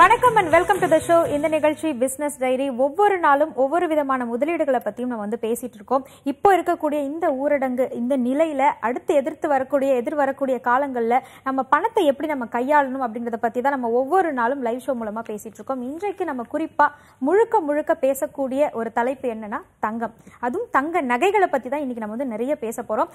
வணக்கம் and welcome to the show இந்த நிகழ்ச்சி பிஸ்னஸ் டைரி ஒவ்வொரு நாளும் ஒவ்வொரு விதமான முதலீடுகளை பற்றியும் நம்ம வந்து பேசிட்டு இருக்கோம் இப்போ இருக்கக்கூடிய இந்த ஊரடங்கு இந்த நிலையில அடுத்து எதிர்த்து வரக்கூடிய எதிர் வரக்கூடிய காலங்களில் நம்ம பணத்தை எப்படி நம்ம கையாளணும் அப்படிங்கிறத பற்றி தான் நம்ம ஒவ்வொரு நாளும் லைவ் ஷோ மூலமாக பேசிட்டு இருக்கோம் இன்றைக்கு நம்ம குறிப்பாக முழுக்க முழுக்க பேசக்கூடிய ஒரு தலைப்பு என்னன்னா தங்கம் அதுவும் தங்க நகைகளை பற்றி தான் இன்னைக்கு நம்ம வந்து நிறைய பேச போகிறோம்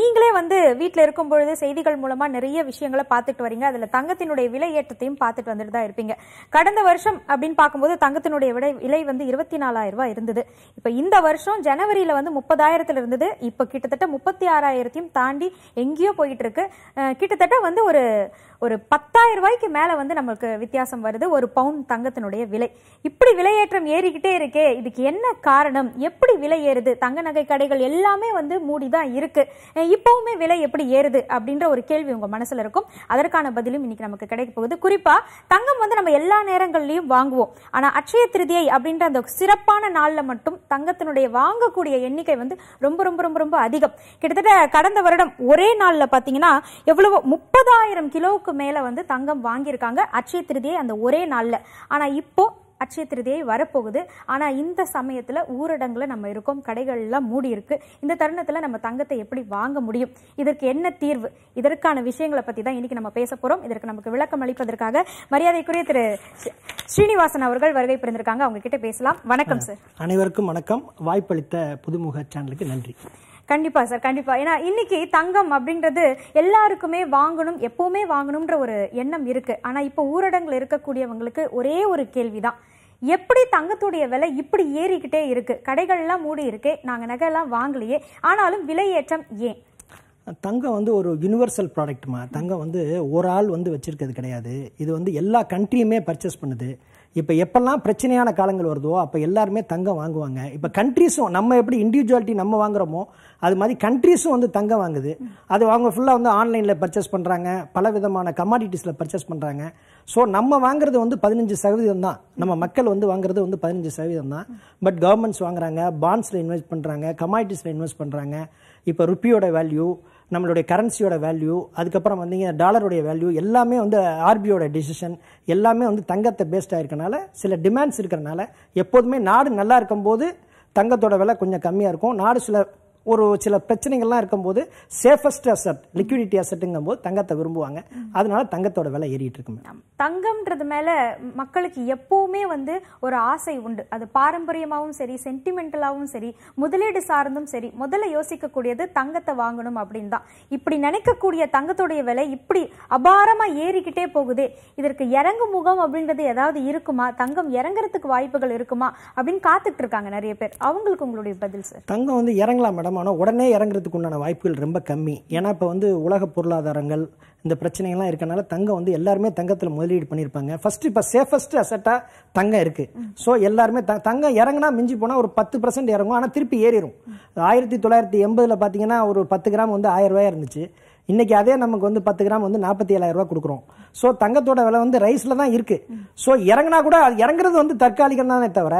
நீங்களே வந்து வீட்டில் இருக்கும் பொழுது செய்திகள் மூலமாக நிறைய விஷயங்களை பார்த்துட்டு வரீங்க அதில் தங்கத்தினுடைய விலை ஏற்றத்தையும் பார்த்துட்டு வந்துட்டு தான் இருப்பீங்க கடந்த வருஷம் அப்படின்னு பார்க்கும்போது தங்கத்தினுடைய விலை விலை வந்து இருபத்தி நாலாயிரம் ரூபாய் இருந்தது இப்போ இந்த வருஷம் ஜனவரியில் வந்து முப்பதாயிரத்தில் இருந்தது இப்போ கிட்டத்தட்ட முப்பத்தி ஆறாயிரத்தையும் தாண்டி எங்கேயோ போயிட்டு இருக்கு கிட்டத்தட்ட வந்து ஒரு ஒரு பத்தாயிரம் ரூபாய்க்கு மேலே வந்து நம்மளுக்கு வித்தியாசம் வருது ஒரு பவுன் தங்கத்தினுடைய விலை இப்படி விலையேற்றம் ஏறிக்கிட்டே இருக்கே இதுக்கு என்ன காரணம் எப்படி விலை ஏறுது தங்க நகை கடைகள் எல்லாமே வந்து மூடி தான் இருக்கு இப்போவுமே விலை எப்படி ஏறுது அப்படின்ற ஒரு கேள்வி உங்க மனசுல இருக்கும் அதற்கான பதிலும் இன்னைக்கு நமக்கு கிடைக்க போகுது குறிப்பா தங்கம் வந்து நம்ம எல்லா நேரங்கள்லையும் வாங்குவோம் ஆனால் அட்சய திருதியை அப்படின்ற அந்த சிறப்பான நாளில் மட்டும் தங்கத்தினுடைய வாங்கக்கூடிய எண்ணிக்கை வந்து ரொம்ப ரொம்ப ரொம்ப ரொம்ப அதிகம் கிட்டத்தட்ட கடந்த வருடம் ஒரே நாளில் பார்த்தீங்கன்னா எவ்வளவோ முப்பதாயிரம் கிலோவுக்கு மேலே வந்து தங்கம் வாங்கியிருக்காங்க அட்சய திருதியை அந்த ஒரே நாளில் ஆனால் இப்போ அட்சய திருதியை வரப்போகுது ஆனால் இந்த சமயத்தில் ஊரடங்கில் நம்ம இருக்கோம் எல்லாம் மூடி இருக்கு இந்த தருணத்தில் நம்ம தங்கத்தை எப்படி வாங்க முடியும் இதற்கு என்ன தீர்வு இதற்கான விஷயங்களை பற்றி தான் இன்னைக்கு நம்ம பேச போறோம் இதற்கு நமக்கு விளக்கம் அளிப்பதற்காக மரியாதைக்குரிய திரு ஸ்ரீனிவாசன் அவர்கள் வருகை பிறந்திருக்காங்க அவங்க கிட்ட பேசலாம் வணக்கம் சார் அனைவருக்கும் வணக்கம் வாய்ப்பளித்த புதுமுக சேனலுக்கு நன்றி கண்டிப்பாக சார் கண்டிப்பாக ஏன்னா இன்னைக்கு தங்கம் அப்படின்றது எல்லாருக்குமே வாங்கணும் எப்போவுமே வாங்கணுன்ற ஒரு எண்ணம் இருக்குது ஆனால் இப்போ ஊரடங்கில் இருக்கக்கூடியவங்களுக்கு ஒரே ஒரு கேள்வி தான் எப்படி தங்கத்துடைய விலை இப்படி ஏறிக்கிட்டே இருக்குது கடைகள்லாம் மூடி இருக்கு நாங்கள் நகையெல்லாம் வாங்கலையே ஆனாலும் விலை ஏற்றம் ஏன் தங்கம் வந்து ஒரு யூனிவர்சல் ப்ராடக்ட்மா தங்கம் வந்து ஒரு ஆள் வந்து வச்சுருக்கிறது கிடையாது இது வந்து எல்லா கண்ட்ரியுமே பர்ச்சேஸ் பண்ணுது இப்போ எப்பெல்லாம் பிரச்சனையான காலங்கள் வருதோ அப்போ எல்லாருமே தங்கம் வாங்குவாங்க இப்போ கண்ட்ரிஸும் நம்ம எப்படி இண்டிவிஜுவாலிட்டி நம்ம வாங்குறோமோ அது மாதிரி கண்ட்ரீஸும் வந்து தங்கம் வாங்குது அது அவங்க ஃபுல்லாக வந்து ஆன்லைனில் பர்ச்சேஸ் பண்ணுறாங்க பல விதமான கமாடிட்டிஸில் பர்ச்சேஸ் பண்ணுறாங்க ஸோ நம்ம வாங்குறது வந்து பதினஞ்சு சதவீதம் தான் நம்ம மக்கள் வந்து வாங்குறது வந்து பதினஞ்சு சதவீதம் தான் பட் கவர்மெண்ட்ஸ் வாங்குறாங்க பாண்ட்ஸில் இன்வெஸ்ட் பண்ணுறாங்க கமாடிட்டிஸில் இன்வெஸ்ட் பண்ணுறாங்க இப்போ ருப்பியோட வேல்யூ நம்மளுடைய கரன்சியோட வேல்யூ அதுக்கப்புறம் வந்தீங்கன்னா டாலருடைய வேல்யூ எல்லாமே வந்து ஆர்பியோட டிசிஷன் எல்லாமே வந்து தங்கத்தை பேஸ்டாக இருக்கனால சில டிமாண்ட்ஸ் இருக்கிறனால எப்போதுமே நாடு நல்லா இருக்கும்போது தங்கத்தோட விலை கொஞ்சம் கம்மியாக இருக்கும் நாடு சில ஒரு சில பிரச்சனைகள்லாம் இருக்கும்போது சேஃபஸ்ட் அசட் லிக்விடிட்டி அசட்டுங்கும் போது தங்கத்தை விரும்புவாங்க அதனால தங்கத்தோட விலை ஏறிட்டு இருக்கு தங்கம்ன்றது மேல மக்களுக்கு எப்பவுமே வந்து ஒரு ஆசை உண்டு அது பாரம்பரியமாகவும் சரி சென்டிமெண்டலாகவும் சரி முதலீடு சார்ந்தும் சரி முதல்ல யோசிக்கக்கூடியது தங்கத்தை வாங்கணும் அப்படின்னு தான் இப்படி நினைக்கக்கூடிய தங்கத்துடைய விலை இப்படி அபாரமா ஏறிக்கிட்டே போகுது இதற்கு இறங்கு முகம் அப்படின்றது ஏதாவது இருக்குமா தங்கம் இறங்குறதுக்கு வாய்ப்புகள் இருக்குமா அப்படின்னு காத்துட்டு இருக்காங்க நிறைய பேர் அவங்களுக்கு உங்களுடைய பதில் சார் தங்கம் வந்து இறங்கலாம் மேடம் வருமானம் உடனே இறங்குறதுக்கு உண்டான வாய்ப்புகள் ரொம்ப கம்மி ஏன்னா இப்போ வந்து உலக பொருளாதாரங்கள் இந்த பிரச்சனைகள்லாம் இருக்கனால தங்கம் வந்து எல்லாருமே தங்கத்தில் முதலீடு பண்ணியிருப்பாங்க ஃபர்ஸ்ட் இப்போ சேஃபஸ்ட் அசட்டாக தங்கம் இருக்குது ஸோ எல்லாருமே த தங்கம் இறங்கினா மிஞ்சி போனால் ஒரு பத்து பர்சன்ட் இறங்கும் ஆனால் திருப்பி ஏறிடும் ஆயிரத்தி தொள்ளாயிரத்தி எண்பதில் பார்த்தீங்கன்னா ஒரு பத்து கிராம் வந்து ஆயிரம் ரூபாய் இருந்துச்சு இன்றைக்கி அதே நமக்கு வந்து பத்து கிராம் வந்து நாற்பத்தி ஏழாயிரம் ரூபா கொடுக்குறோம் ஸோ தங்கத்தோட விலை வந்து ரைஸில் தான் இருக்குது ஸோ இறங்கினா கூட அது இறங்குறது வந்து தற்காலிகம் தானே தவிர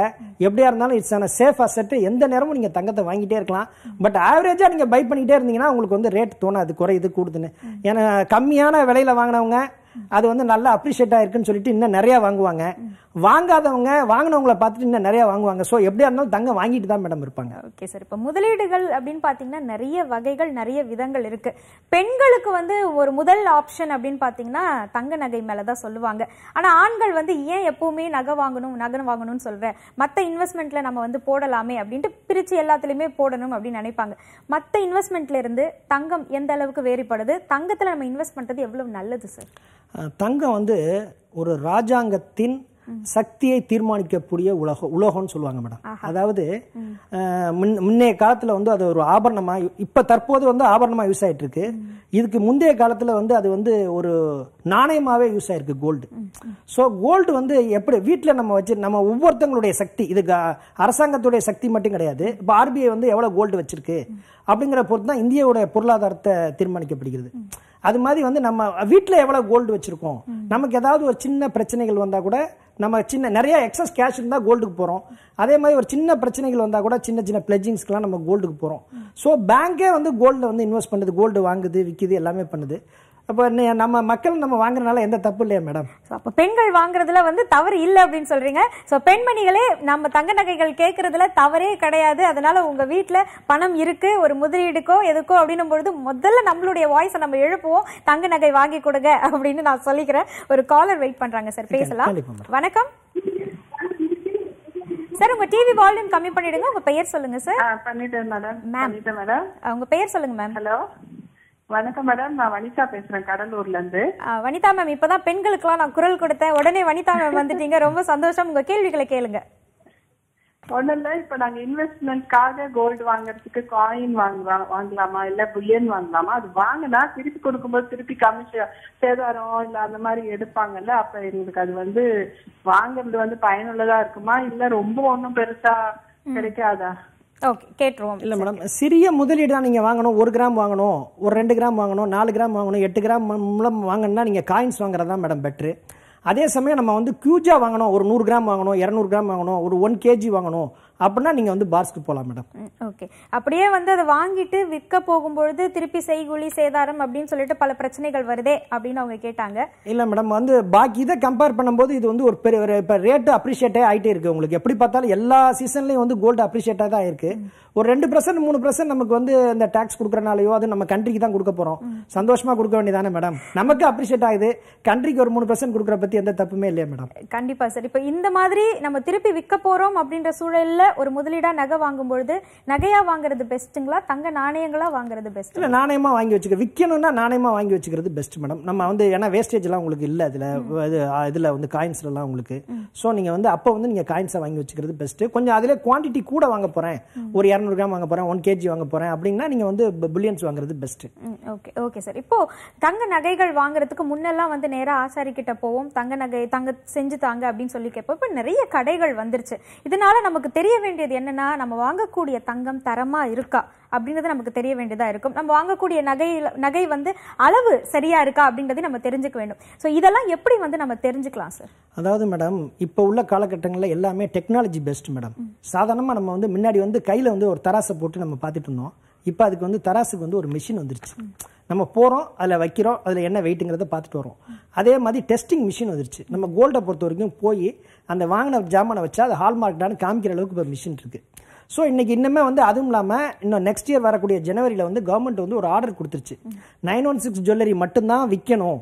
எப்படியா இருந்தாலும் இட்ஸ் ஆன சேஃப் அசெட்டு எந்த நேரமும் நீங்கள் தங்கத்தை வாங்கிட்டே இருக்கலாம் பட் ஆவரேஜாக நீங்கள் பை பண்ணிக்கிட்டே இருந்தீங்கன்னா உங்களுக்கு வந்து ரேட் தோணாது குறையுது கூடுதுன்னு ஏன்னா கம்மியான விலையில் வாங்கினவங்க அது வந்து நல்லா அப்ரிஷியேட் ஆயிருக்குன்னு சொல்லிட்டு இன்னும் நிறையா வாங்குவாங்க வாங்காதவங்க வாங்கினவங்களை பார்த்துட்டு இன்னும் நிறையா வாங்குவாங்க ஸோ எப்படியா இருந்தாலும் தங்கம் வாங்கிட்டு தான் மேடம் இருப்பாங்க ஓகே சார் இப்போ முதலீடுகள் அப்படின்னு பார்த்தீங்கன்னா நிறைய வகைகள் நிறைய விதங்கள் இருக்கு பெண்களுக்கு வந்து ஒரு முதல் ஆப்ஷன் அப்படின்னு பார்த்தீங்கன்னா தங்க நகை மேலே தான் சொல்லுவாங்க ஆனால் ஆண்கள் வந்து ஏன் எப்போவுமே நகை வாங்கணும் நகை வாங்கணும்னு சொல்ற மற்ற இன்வெஸ்ட்மெண்ட்டில் நம்ம வந்து போடலாமே அப்படின்ட்டு பிரித்து எல்லாத்துலேயுமே போடணும் அப்படின்னு நினைப்பாங்க மற்ற இன்வெஸ்ட்மெண்ட்லேருந்து தங்கம் எந்த அளவுக்கு வேறுபடுது தங்கத்தில் நம்ம இன்வெஸ்ட் பண்ணுறது எவ்வளோ நல்லது சார் தங்கம் வந்து ஒரு ராஜாங்கத்தின் சக்தியை தீர்மானிக்கக்கூடிய உலகம் உலகம்னு சொல்லுவாங்க மேடம் அதாவது முன்னைய காலத்தில் வந்து அது ஒரு ஆபரணமாக இப்போ தற்போது வந்து ஆபரணமாக யூஸ் ஆகிட்டு இருக்கு இதுக்கு முந்தைய காலத்தில் வந்து அது வந்து ஒரு நாணயமாகவே யூஸ் ஆகிருக்கு கோல்டு ஸோ கோல்டு வந்து எப்படி வீட்டில் நம்ம வச்சு நம்ம ஒவ்வொருத்தங்களுடைய சக்தி இது அரசாங்கத்துடைய சக்தி மட்டும் கிடையாது இப்போ ஆர்பிஐ வந்து எவ்வளோ கோல்டு வச்சிருக்கு அப்படிங்கிற பொறுத்து தான் இந்தியாவுடைய பொருளாதாரத்தை தீர்மானிக்கப்படுகிறது அது மாதிரி வந்து நம்ம வீட்டில் எவ்வளோ கோல்டு வச்சுருக்கோம் நமக்கு ஏதாவது ஒரு சின்ன பிரச்சனைகள் வந்தால் கூட நம்ம சின்ன நிறைய எக்ஸஸ் கேஷ் இருந்தால் கோல்டுக்கு போகிறோம் அதே மாதிரி ஒரு சின்ன பிரச்சனைகள் வந்தால் கூட சின்ன சின்ன பிளெஜிங்ஸ்க்கெலாம் நம்ம கோல்டுக்கு போகிறோம் ஸோ பேங்க்கே வந்து கோல்டில் வந்து இன்வெஸ்ட் பண்ணுது கோல்டு வாங்குது விற்கிது எல்லாமே பண்ணுது அப்போ நம்ம மக்கள் நம்ம வாங்குறதுனால எந்த தப்பு இல்லையா மேடம் அப்போ பெண்கள் வாங்குறதுல வந்து தவறு இல்லை அப்படின்னு சொல்றீங்க ஸோ பெண்மணிகளே நம்ம தங்க நகைகள் கேட்கறதுல தவறே கிடையாது அதனால உங்க வீட்டில் பணம் இருக்கு ஒரு முதலீடுக்கோ எதுக்கோ அப்படின்னும் பொழுது முதல்ல நம்மளுடைய வாய்ஸை நம்ம எழுப்புவோம் தங்க நகை வாங்கி கொடுங்க அப்படின்னு நான் சொல்லிக்கிறேன் ஒரு காலர் வெயிட் பண்றாங்க சார் பேசலாம் வணக்கம் சார் உங்க டிவி வால்யூம் கம்மி பண்ணிடுங்க உங்க பெயர் சொல்லுங்க சார் பண்ணிட்டேன் மேடம் மேம் மேடம் உங்க பெயர் சொல்லுங்க மேம் ஹலோ வணக்கம் மேடம் நான் வனிதா பேசுறேன் கடலூர்ல இருந்து வனிதா மேம் இப்பதான் பெண்களுக்கு நான் குரல் கொடுத்தேன் உடனே வனிதா மேம் வந்துட்டீங்க ரொம்ப சந்தோஷம் உங்க கேள்விகளை கேளுங்க ஒண்ணு இல்ல இப்ப நாங்க இன்வெஸ்ட்மெண்ட்காக கோல்டு வாங்குறதுக்கு காயின் வாங்குவா வாங்கலாமா இல்ல புல்லியன் வாங்கலாமா அது வாங்கினா திருப்பி கொடுக்கும்போது திருப்பி கமிஷன் சேதாரம் இல்ல அந்த மாதிரி எடுப்பாங்கல்ல அப்ப எங்களுக்கு அது வந்து வாங்குறது வந்து பயனுள்ளதா இருக்குமா இல்ல ரொம்ப ஒண்ணும் பெருசா கிடைக்காதா ஓகே கேட்டுருவோம் இல்லை மேடம் சிறிய முதலீடு தான் நீங்கள் வாங்கணும் ஒரு கிராம் வாங்கணும் ஒரு ரெண்டு கிராம் வாங்கணும் நாலு கிராம் வாங்கணும் எட்டு கிராம் மூலம் வாங்கணும்னா நீங்கள் காயின்ஸ் வாங்குறது தான் மேடம் பெட்ரு அதே சமயம் நம்ம வந்து க்யூஜாக வாங்கணும் ஒரு நூறு கிராம் வாங்கணும் இரநூறு கிராம் வாங்கணும் ஒரு ஒன் கேஜி வாங்கணும் அப்படின்னா நீங்கள் வந்து பார்ஸ்க்கு போகலாம் மேடம் ஓகே அப்படியே வந்து அதை வாங்கிட்டு விற்க போகும்பொழுது திருப்பி செய்குழி சேதாரம் அப்படின்னு சொல்லிட்டு பல பிரச்சனைகள் வருதே அப்படின்னு அவங்க கேட்டாங்க இல்லை மேடம் வந்து பாக்கி இதை கம்பேர் பண்ணும்போது இது வந்து ஒரு பெரிய இப்போ ரேட்டு அப்ரிஷியேட்டே ஆகிட்டே இருக்குது உங்களுக்கு எப்படி பார்த்தாலும் எல்லா சீசன்லேயும் வந்து கோல்டு அப்ரிஷியேட்டாக தான் இருக்குது ஒரு ரெண்டு பர்சன்ட் மூணு பர்சன்ட் நமக்கு வந்து இந்த டாக்ஸ் கொடுக்குறனாலையோ அது நம்ம கண்ட்ரிக்கு தான் கொடுக்க போகிறோம் சந்தோஷமாக கொடுக்க வேண்டியதானே மேடம் நமக்கு அப்ரிஷியேட் ஆகுது கண்ட்ரிக்கு ஒரு மூணு பர்சன்ட் கொடுக்குற பற்றி எந்த தப்புமே இல்லையா மேடம் கண்டிப்பாக சார் இப்போ இந்த மாதிரி நம்ம திருப்பி விற்க போகிறோம் அப்படின்ற சூழலில் ஒரு முதலீடாக நகை வாங்கும்பொழுது நகையாக வாங்குறது பெஸ்ட்டுங்களா தங்க நாணயங்களாக வாங்குறது பெஸ்ட் இல்லை நாணயமாக வாங்கி வச்சுக்க விற்கணும்னா நாணயமாக வாங்கி வச்சுக்கிறது பெஸ்ட் மேடம் நம்ம வந்து ஏன்னா வேஸ்டேஜ்லாம் உங்களுக்கு இல்லை அதில் இதில் வந்து காயின்ஸ்லலாம் உங்களுக்கு ஸோ நீங்கள் வந்து அப்போ வந்து நீங்கள் காயின்ஸை வாங்கி வச்சுக்கிறது பெஸ்ட்டு கொஞ்சம் அதில் குவான்டிட்டி கூட வாங்க போகிறேன் ஒரு இரநூறு இரநூறு கிராம் வாங்க போறேன் ஒன் கேஜி வாங்க போறேன் அப்படின்னா நீங்கள் வந்து பில்லியன்ஸ் வாங்குறது பெஸ்ட்டு ஓகே ஓகே சார் இப்போ தங்க நகைகள் வாங்குறதுக்கு முன்னெல்லாம் வந்து நேராக ஆசாரி கிட்ட போவோம் தங்க நகை தங்க செஞ்சு தாங்க அப்படின்னு சொல்லி கேட்போம் இப்போ நிறைய கடைகள் வந்துருச்சு இதனால நமக்கு தெரிய வேண்டியது என்னன்னா நம்ம வாங்கக்கூடிய தங்கம் தரமாக இருக்கா அப்படின்றது நமக்கு தெரிய வேண்டியதாக இருக்கும் நம்ம வாங்கக்கூடிய நகையில் நகை வந்து அளவு சரியா இருக்கா அப்படின்றதையும் நம்ம தெரிஞ்சுக்க வேண்டும் ஸோ இதெல்லாம் எப்படி வந்து நம்ம தெரிஞ்சுக்கலாம் சார் அதாவது மேடம் இப்போ உள்ள காலகட்டங்களில் எல்லாமே டெக்னாலஜி பெஸ்ட் மேடம் சாதாரணமாக நம்ம வந்து முன்னாடி வந்து கையில் வந்து ஒரு தராசை போட்டு நம்ம பார்த்துட்டு இருந்தோம் இப்போ அதுக்கு வந்து தராசுக்கு வந்து ஒரு மிஷின் வந்துருச்சு நம்ம போகிறோம் அதில் வைக்கிறோம் அதில் என்ன வெயிட்டுங்கிறத பார்த்துட்டு வரோம் அதே மாதிரி டெஸ்டிங் மிஷின் வந்துருச்சு நம்ம கோல்டை பொறுத்த வரைக்கும் போய் அந்த வாங்கின ஜாமானை வச்சா அது ஹால்மார்க்டான்னு காமிக்கிற அளவுக்கு இப்போ மிஷின் இருக்குது ஸோ இன்றைக்கி இன்னுமே வந்து அதுவும் இல்லாமல் இன்னும் நெக்ஸ்ட் இயர் வரக்கூடிய ஜனவரியில் வந்து கவர்மெண்ட் வந்து ஒரு ஆர்டர் கொடுத்துருச்சு நைன் ஒன் சிக்ஸ் ஜுவல்லரி மட்டும்தான் விற்கணும்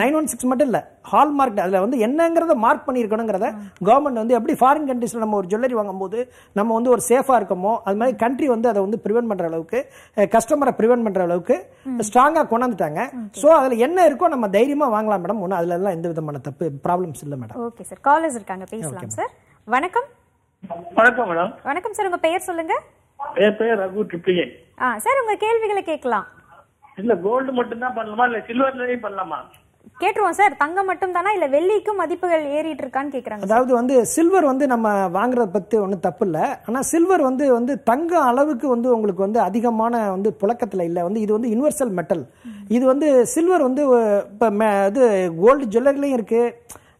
நைன் ஒன் சிக்ஸ் மட்டும் இல்லை ஹால் மார்க் அதில் வந்து என்னங்கிறத மார்க் பண்ணியிருக்கணுங்கிறத கவர்மெண்ட் வந்து எப்படி ஃபாரின் கண்ட்ரீஸில் நம்ம ஒரு ஜுவல்லரி வாங்கும்போது நம்ம வந்து ஒரு சேஃபாக இருக்கமோ அது மாதிரி கண்ட்ரி வந்து அதை வந்து ப்ரிவென்ட் பண்ணுற அளவுக்கு கஸ்டமரை ப்ரிவென்ட் பண்ணுற அளவுக்கு ஸ்ட்ராங்காக கொண்டாந்துட்டாங்க ஸோ அதில் என்ன இருக்கோ நம்ம தைரியமாக வாங்கலாம் மேடம் ஒன்றும் எல்லாம் எந்த விதமான தப்பு ப்ராப்ளம்ஸ் இல்லை மேடம் ஓகே சார் காலேஜ் இருக்காங்க பேசலாம் சார் வணக்கம் வணக்கம் மேடம் வணக்கம் சார் உங்க பெயர் சொல்லுங்க என் பெயர் ரகு ட்ரிப்ளிகே ஆ சார் உங்க கேள்விகளை கேட்கலாம் இல்ல கோல்டு மட்டும் தான் பண்ணலாமா இல்ல சில்வர்லயும் பண்ணலாமா கேட்டுருவோம் சார் தங்கம் மட்டும் தானா இல்ல வெள்ளிக்கும் மதிப்புகள் ஏறிட்டு இருக்கான்னு கேக்குறாங்க அதாவது வந்து சில்வர் வந்து நம்ம வாங்குறத பத்தி ஒன்றும் தப்பு இல்லை ஆனால் சில்வர் வந்து வந்து தங்க அளவுக்கு வந்து உங்களுக்கு வந்து அதிகமான வந்து புழக்கத்துல இல்லை வந்து இது வந்து யூனிவர்சல் மெட்டல் இது வந்து சில்வர் வந்து இப்போ இது கோல்டு ஜுவல்லரிலையும் இருக்கு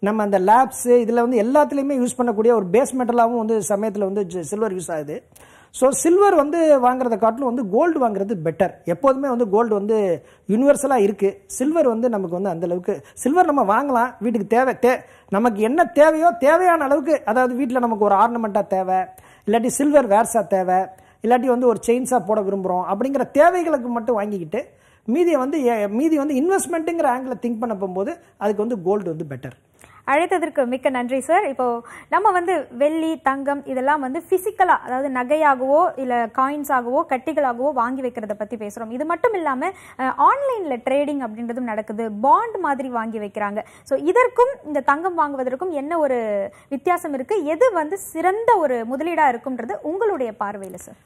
நம்ம அந்த லேப்ஸு இதில் வந்து எல்லாத்துலேயுமே யூஸ் பண்ணக்கூடிய ஒரு பேஸ் மெட்டலாகவும் வந்து சமயத்தில் வந்து சில்வர் யூஸ் ஆகுது ஸோ சில்வர் வந்து வாங்குறத காட்டிலும் வந்து கோல்டு வாங்குறது பெட்டர் எப்போதுமே வந்து கோல்டு வந்து யூனிவர்சலாக இருக்குது சில்வர் வந்து நமக்கு வந்து அந்தளவுக்கு சில்வர் நம்ம வாங்கலாம் வீட்டுக்கு தேவை தே நமக்கு என்ன தேவையோ தேவையான அளவுக்கு அதாவது வீட்டில் நமக்கு ஒரு ஆர்னமெண்ட்டாக தேவை இல்லாட்டி சில்வர் வேர்ஸாக தேவை இல்லாட்டி வந்து ஒரு செயின்ஸாக போட விரும்புகிறோம் அப்படிங்கிற தேவைகளுக்கு மட்டும் வாங்கிக்கிட்டு மீதியை வந்து மீதி வந்து இன்வெஸ்ட்மெண்ட்டுங்கிற ஆங்கிளில் திங்க் பண்ண போகும்போது அதுக்கு வந்து கோல்டு வந்து பெட்டர் அழைத்ததற்கு மிக்க நன்றி சார் இப்போ நம்ம வந்து வெள்ளி தங்கம் இதெல்லாம் வந்து ஃபிசிக்கலாக அதாவது நகையாகவோ இல்லை காயின்ஸாகவோ கட்டிகளாகவோ வாங்கி வைக்கிறத பற்றி பேசுகிறோம் இது மட்டும் இல்லாமல் ஆன்லைனில் ட்ரேடிங் அப்படின்றதும் நடக்குது பாண்ட் மாதிரி வாங்கி வைக்கிறாங்க ஸோ இதற்கும் இந்த தங்கம் வாங்குவதற்கும் என்ன ஒரு வித்தியாசம் இருக்குது எது வந்து சிறந்த ஒரு முதலீடாக இருக்குன்றது உங்களுடைய பார்வையில் சார்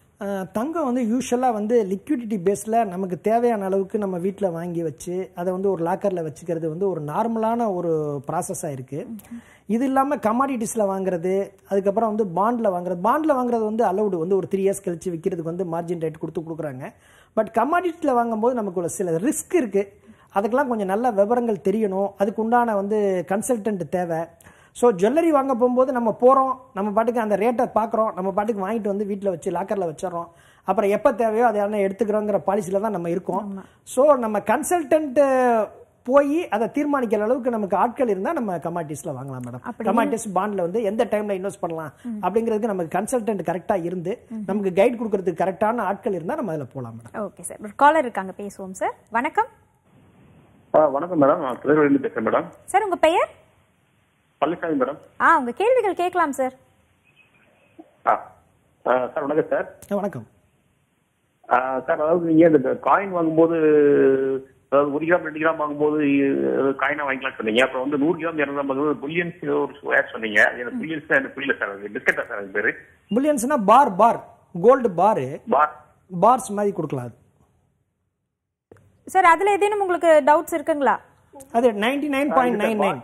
தங்கம் வந்து யூஸ்வலாக வந்து லிக்விடிட்டி பேஸில் நமக்கு தேவையான அளவுக்கு நம்ம வீட்டில் வாங்கி வச்சு அதை வந்து ஒரு லாக்கரில் வச்சுக்கிறது வந்து ஒரு நார்மலான ஒரு ப்ராசஸாக இருக்குது இது இல்லாமல் கமாடிட்டிஸில் வாங்குறது அதுக்கப்புறம் வந்து பாண்டில் வாங்குறது பாண்டில் வாங்குறது வந்து அலௌடு வந்து ஒரு த்ரீ இயர்ஸ் கழித்து விற்கிறதுக்கு வந்து மார்ஜின் ரேட் கொடுத்து கொடுக்குறாங்க பட் கமாடிட்டியில் வாங்கும்போது நமக்கு ஒரு சில ரிஸ்க் இருக்குது அதுக்கெல்லாம் கொஞ்சம் நல்ல விவரங்கள் தெரியணும் அதுக்கு உண்டான வந்து கன்சல்டன்ட் தேவை ஸோ ஜுவல்லரி வாங்க போகும்போது நம்ம போகிறோம் நம்ம பாட்டுக்கு அந்த ரேட்டை பார்க்குறோம் நம்ம பாட்டுக்கு வாங்கிட்டு வந்து வீட்டில் வச்சு லாக்கரில் வச்சிடறோம் அப்புறம் எப்போ தேவையோ அதை என்ன எடுத்துக்கிறோங்கிற பாலிசியில் தான் நம்ம இருக்கோம் ஸோ நம்ம கன்சல்டன்ட்டு போய் அதை தீர்மானிக்கிற அளவுக்கு நமக்கு ஆட்கள் இருந்தால் நம்ம கமாட்டிஸில் வாங்கலாம் மேடம் கமாட்டிஸ் பாண்டில் வந்து எந்த டைமில் இன்வெஸ்ட் பண்ணலாம் அப்படிங்கிறதுக்கு நமக்கு கன்சல்டன்ட் கரெக்டாக இருந்து நமக்கு கைட் கொடுக்கறதுக்கு கரெக்டான ஆட்கள் இருந்தால் நம்ம அதில் போகலாம் மேடம் ஓகே சார் காலர் இருக்காங்க பேசுவோம் சார் வணக்கம் வணக்கம் மேடம் திருநெல்வேலியிலேருந்து பேசுகிறேன் மேடம் சார் உங்கள் பெயர் பழனிசாமி மேடம் ஆ உங்க கேள்விகள் கேட்கலாம் சார் சார் வணக்கம் சார் வணக்கம் சார் அதாவது நீங்க இந்த காயின் வாங்கும்போது அதாவது ஒரு கிராம் ரெண்டு கிராம் வாங்கும்போது காயினா வாங்கிக்கலாம் சொன்னீங்க அப்புறம் வந்து நூறு கிராம் இரநூறு ஐம்பது புல்லியன்ஸ் ஒரு ஆட் சொன்னீங்க எனக்கு புல்லியன்ஸ் எனக்கு புரியல சார் பிஸ்கட்டா சார் எனக்கு பேரு புல்லியன்ஸ்னா பார் பார் கோல்டு பார் பார் பார்ஸ் மாதிரி கொடுக்கலாம் அது சார் அதுல ஏதேனும் உங்களுக்கு டவுட்ஸ் இருக்குங்களா அது ninety nine point nine nine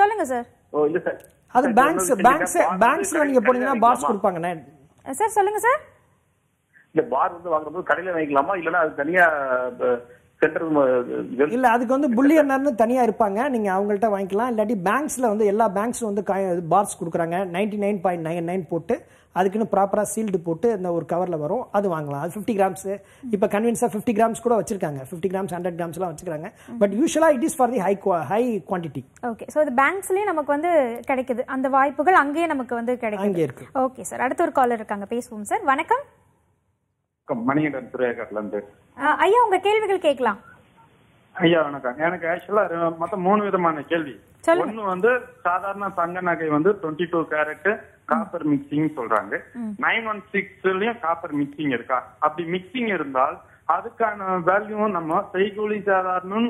சொல்லுங்க சார் ஓ இல்ல சார் அது பேங்க்ஸ் பேங்க்ஸ் பேங்க்ஸ்ல நீங்க போனீங்கன்னா பார்ஸ் கொடுப்பாங்கண்ணே சார் சொல்லுங்க சார் இந்த பார் வந்து வாங்குறது கடையில வாங்கிக்கலாமா இல்லனா அது தனியா இல்ல அதுக்கு வந்து புல்லியனர்னு தனியா இருப்பாங்க நீங்க அவங்கள்ட்ட வாங்கிக்கலாம் இல்லாட்டி பேங்க்ஸ்ல வந்து எல்லா பேங்க்ஸ் வந்து பார்ஸ் கொடுக்குறாங்க ninety nine point nine nine போட்டு அதுக்குன்னு ப்ராப்பராக சீல்டு போட்டு அந்த ஒரு கவரில் வரும் அது வாங்கலாம் அது ஃபிஃப்டி கிராம்ஸு இப்போ கன்வின்ஸாக ஃபிஃப்டி கிராம்ஸ் கூட வச்சிருக்காங்க ஃபிஃப்டி கிராம்ஸ் ஹண்ட்ரட் கிராம்ஸ்லாம் வச்சுக்கிறாங்க பட் யூஸ்வலாக it is for the high high quantity okay so அது பேங்க்ஸ்லேயும் நமக்கு வந்து கிடைக்குது அந்த வாய்ப்புகள் அங்கேயே நமக்கு வந்து கிடைக்கும் அங்கே இருக்கு ஓகே சார் அடுத்த ஒரு காலர் இருக்காங்க பேசுவோம் சார் வணக்கம் மணிகண்டன் துறையாக்காட்டிலேருந்து ஐயா உங்கள் கேள்விகள் கேட்கலாம் ஐயா வணக்கம் எனக்கு ஆக்சுவலா மொத்தம் மூணு விதமான கேள்வி ஒண்ணு வந்து சாதாரண தங்க நகை வந்து twenty two carat copper mixing சொல்றாங்க நைன் ஒன் சிக்ஸ்லயும் காப்பர் மிக்சிங் இருக்கா அப்படி மிக்சிங் இருந்தால் அதுக்கான வேல்யூவும் நம்ம செய்கூலி சாதாரணம்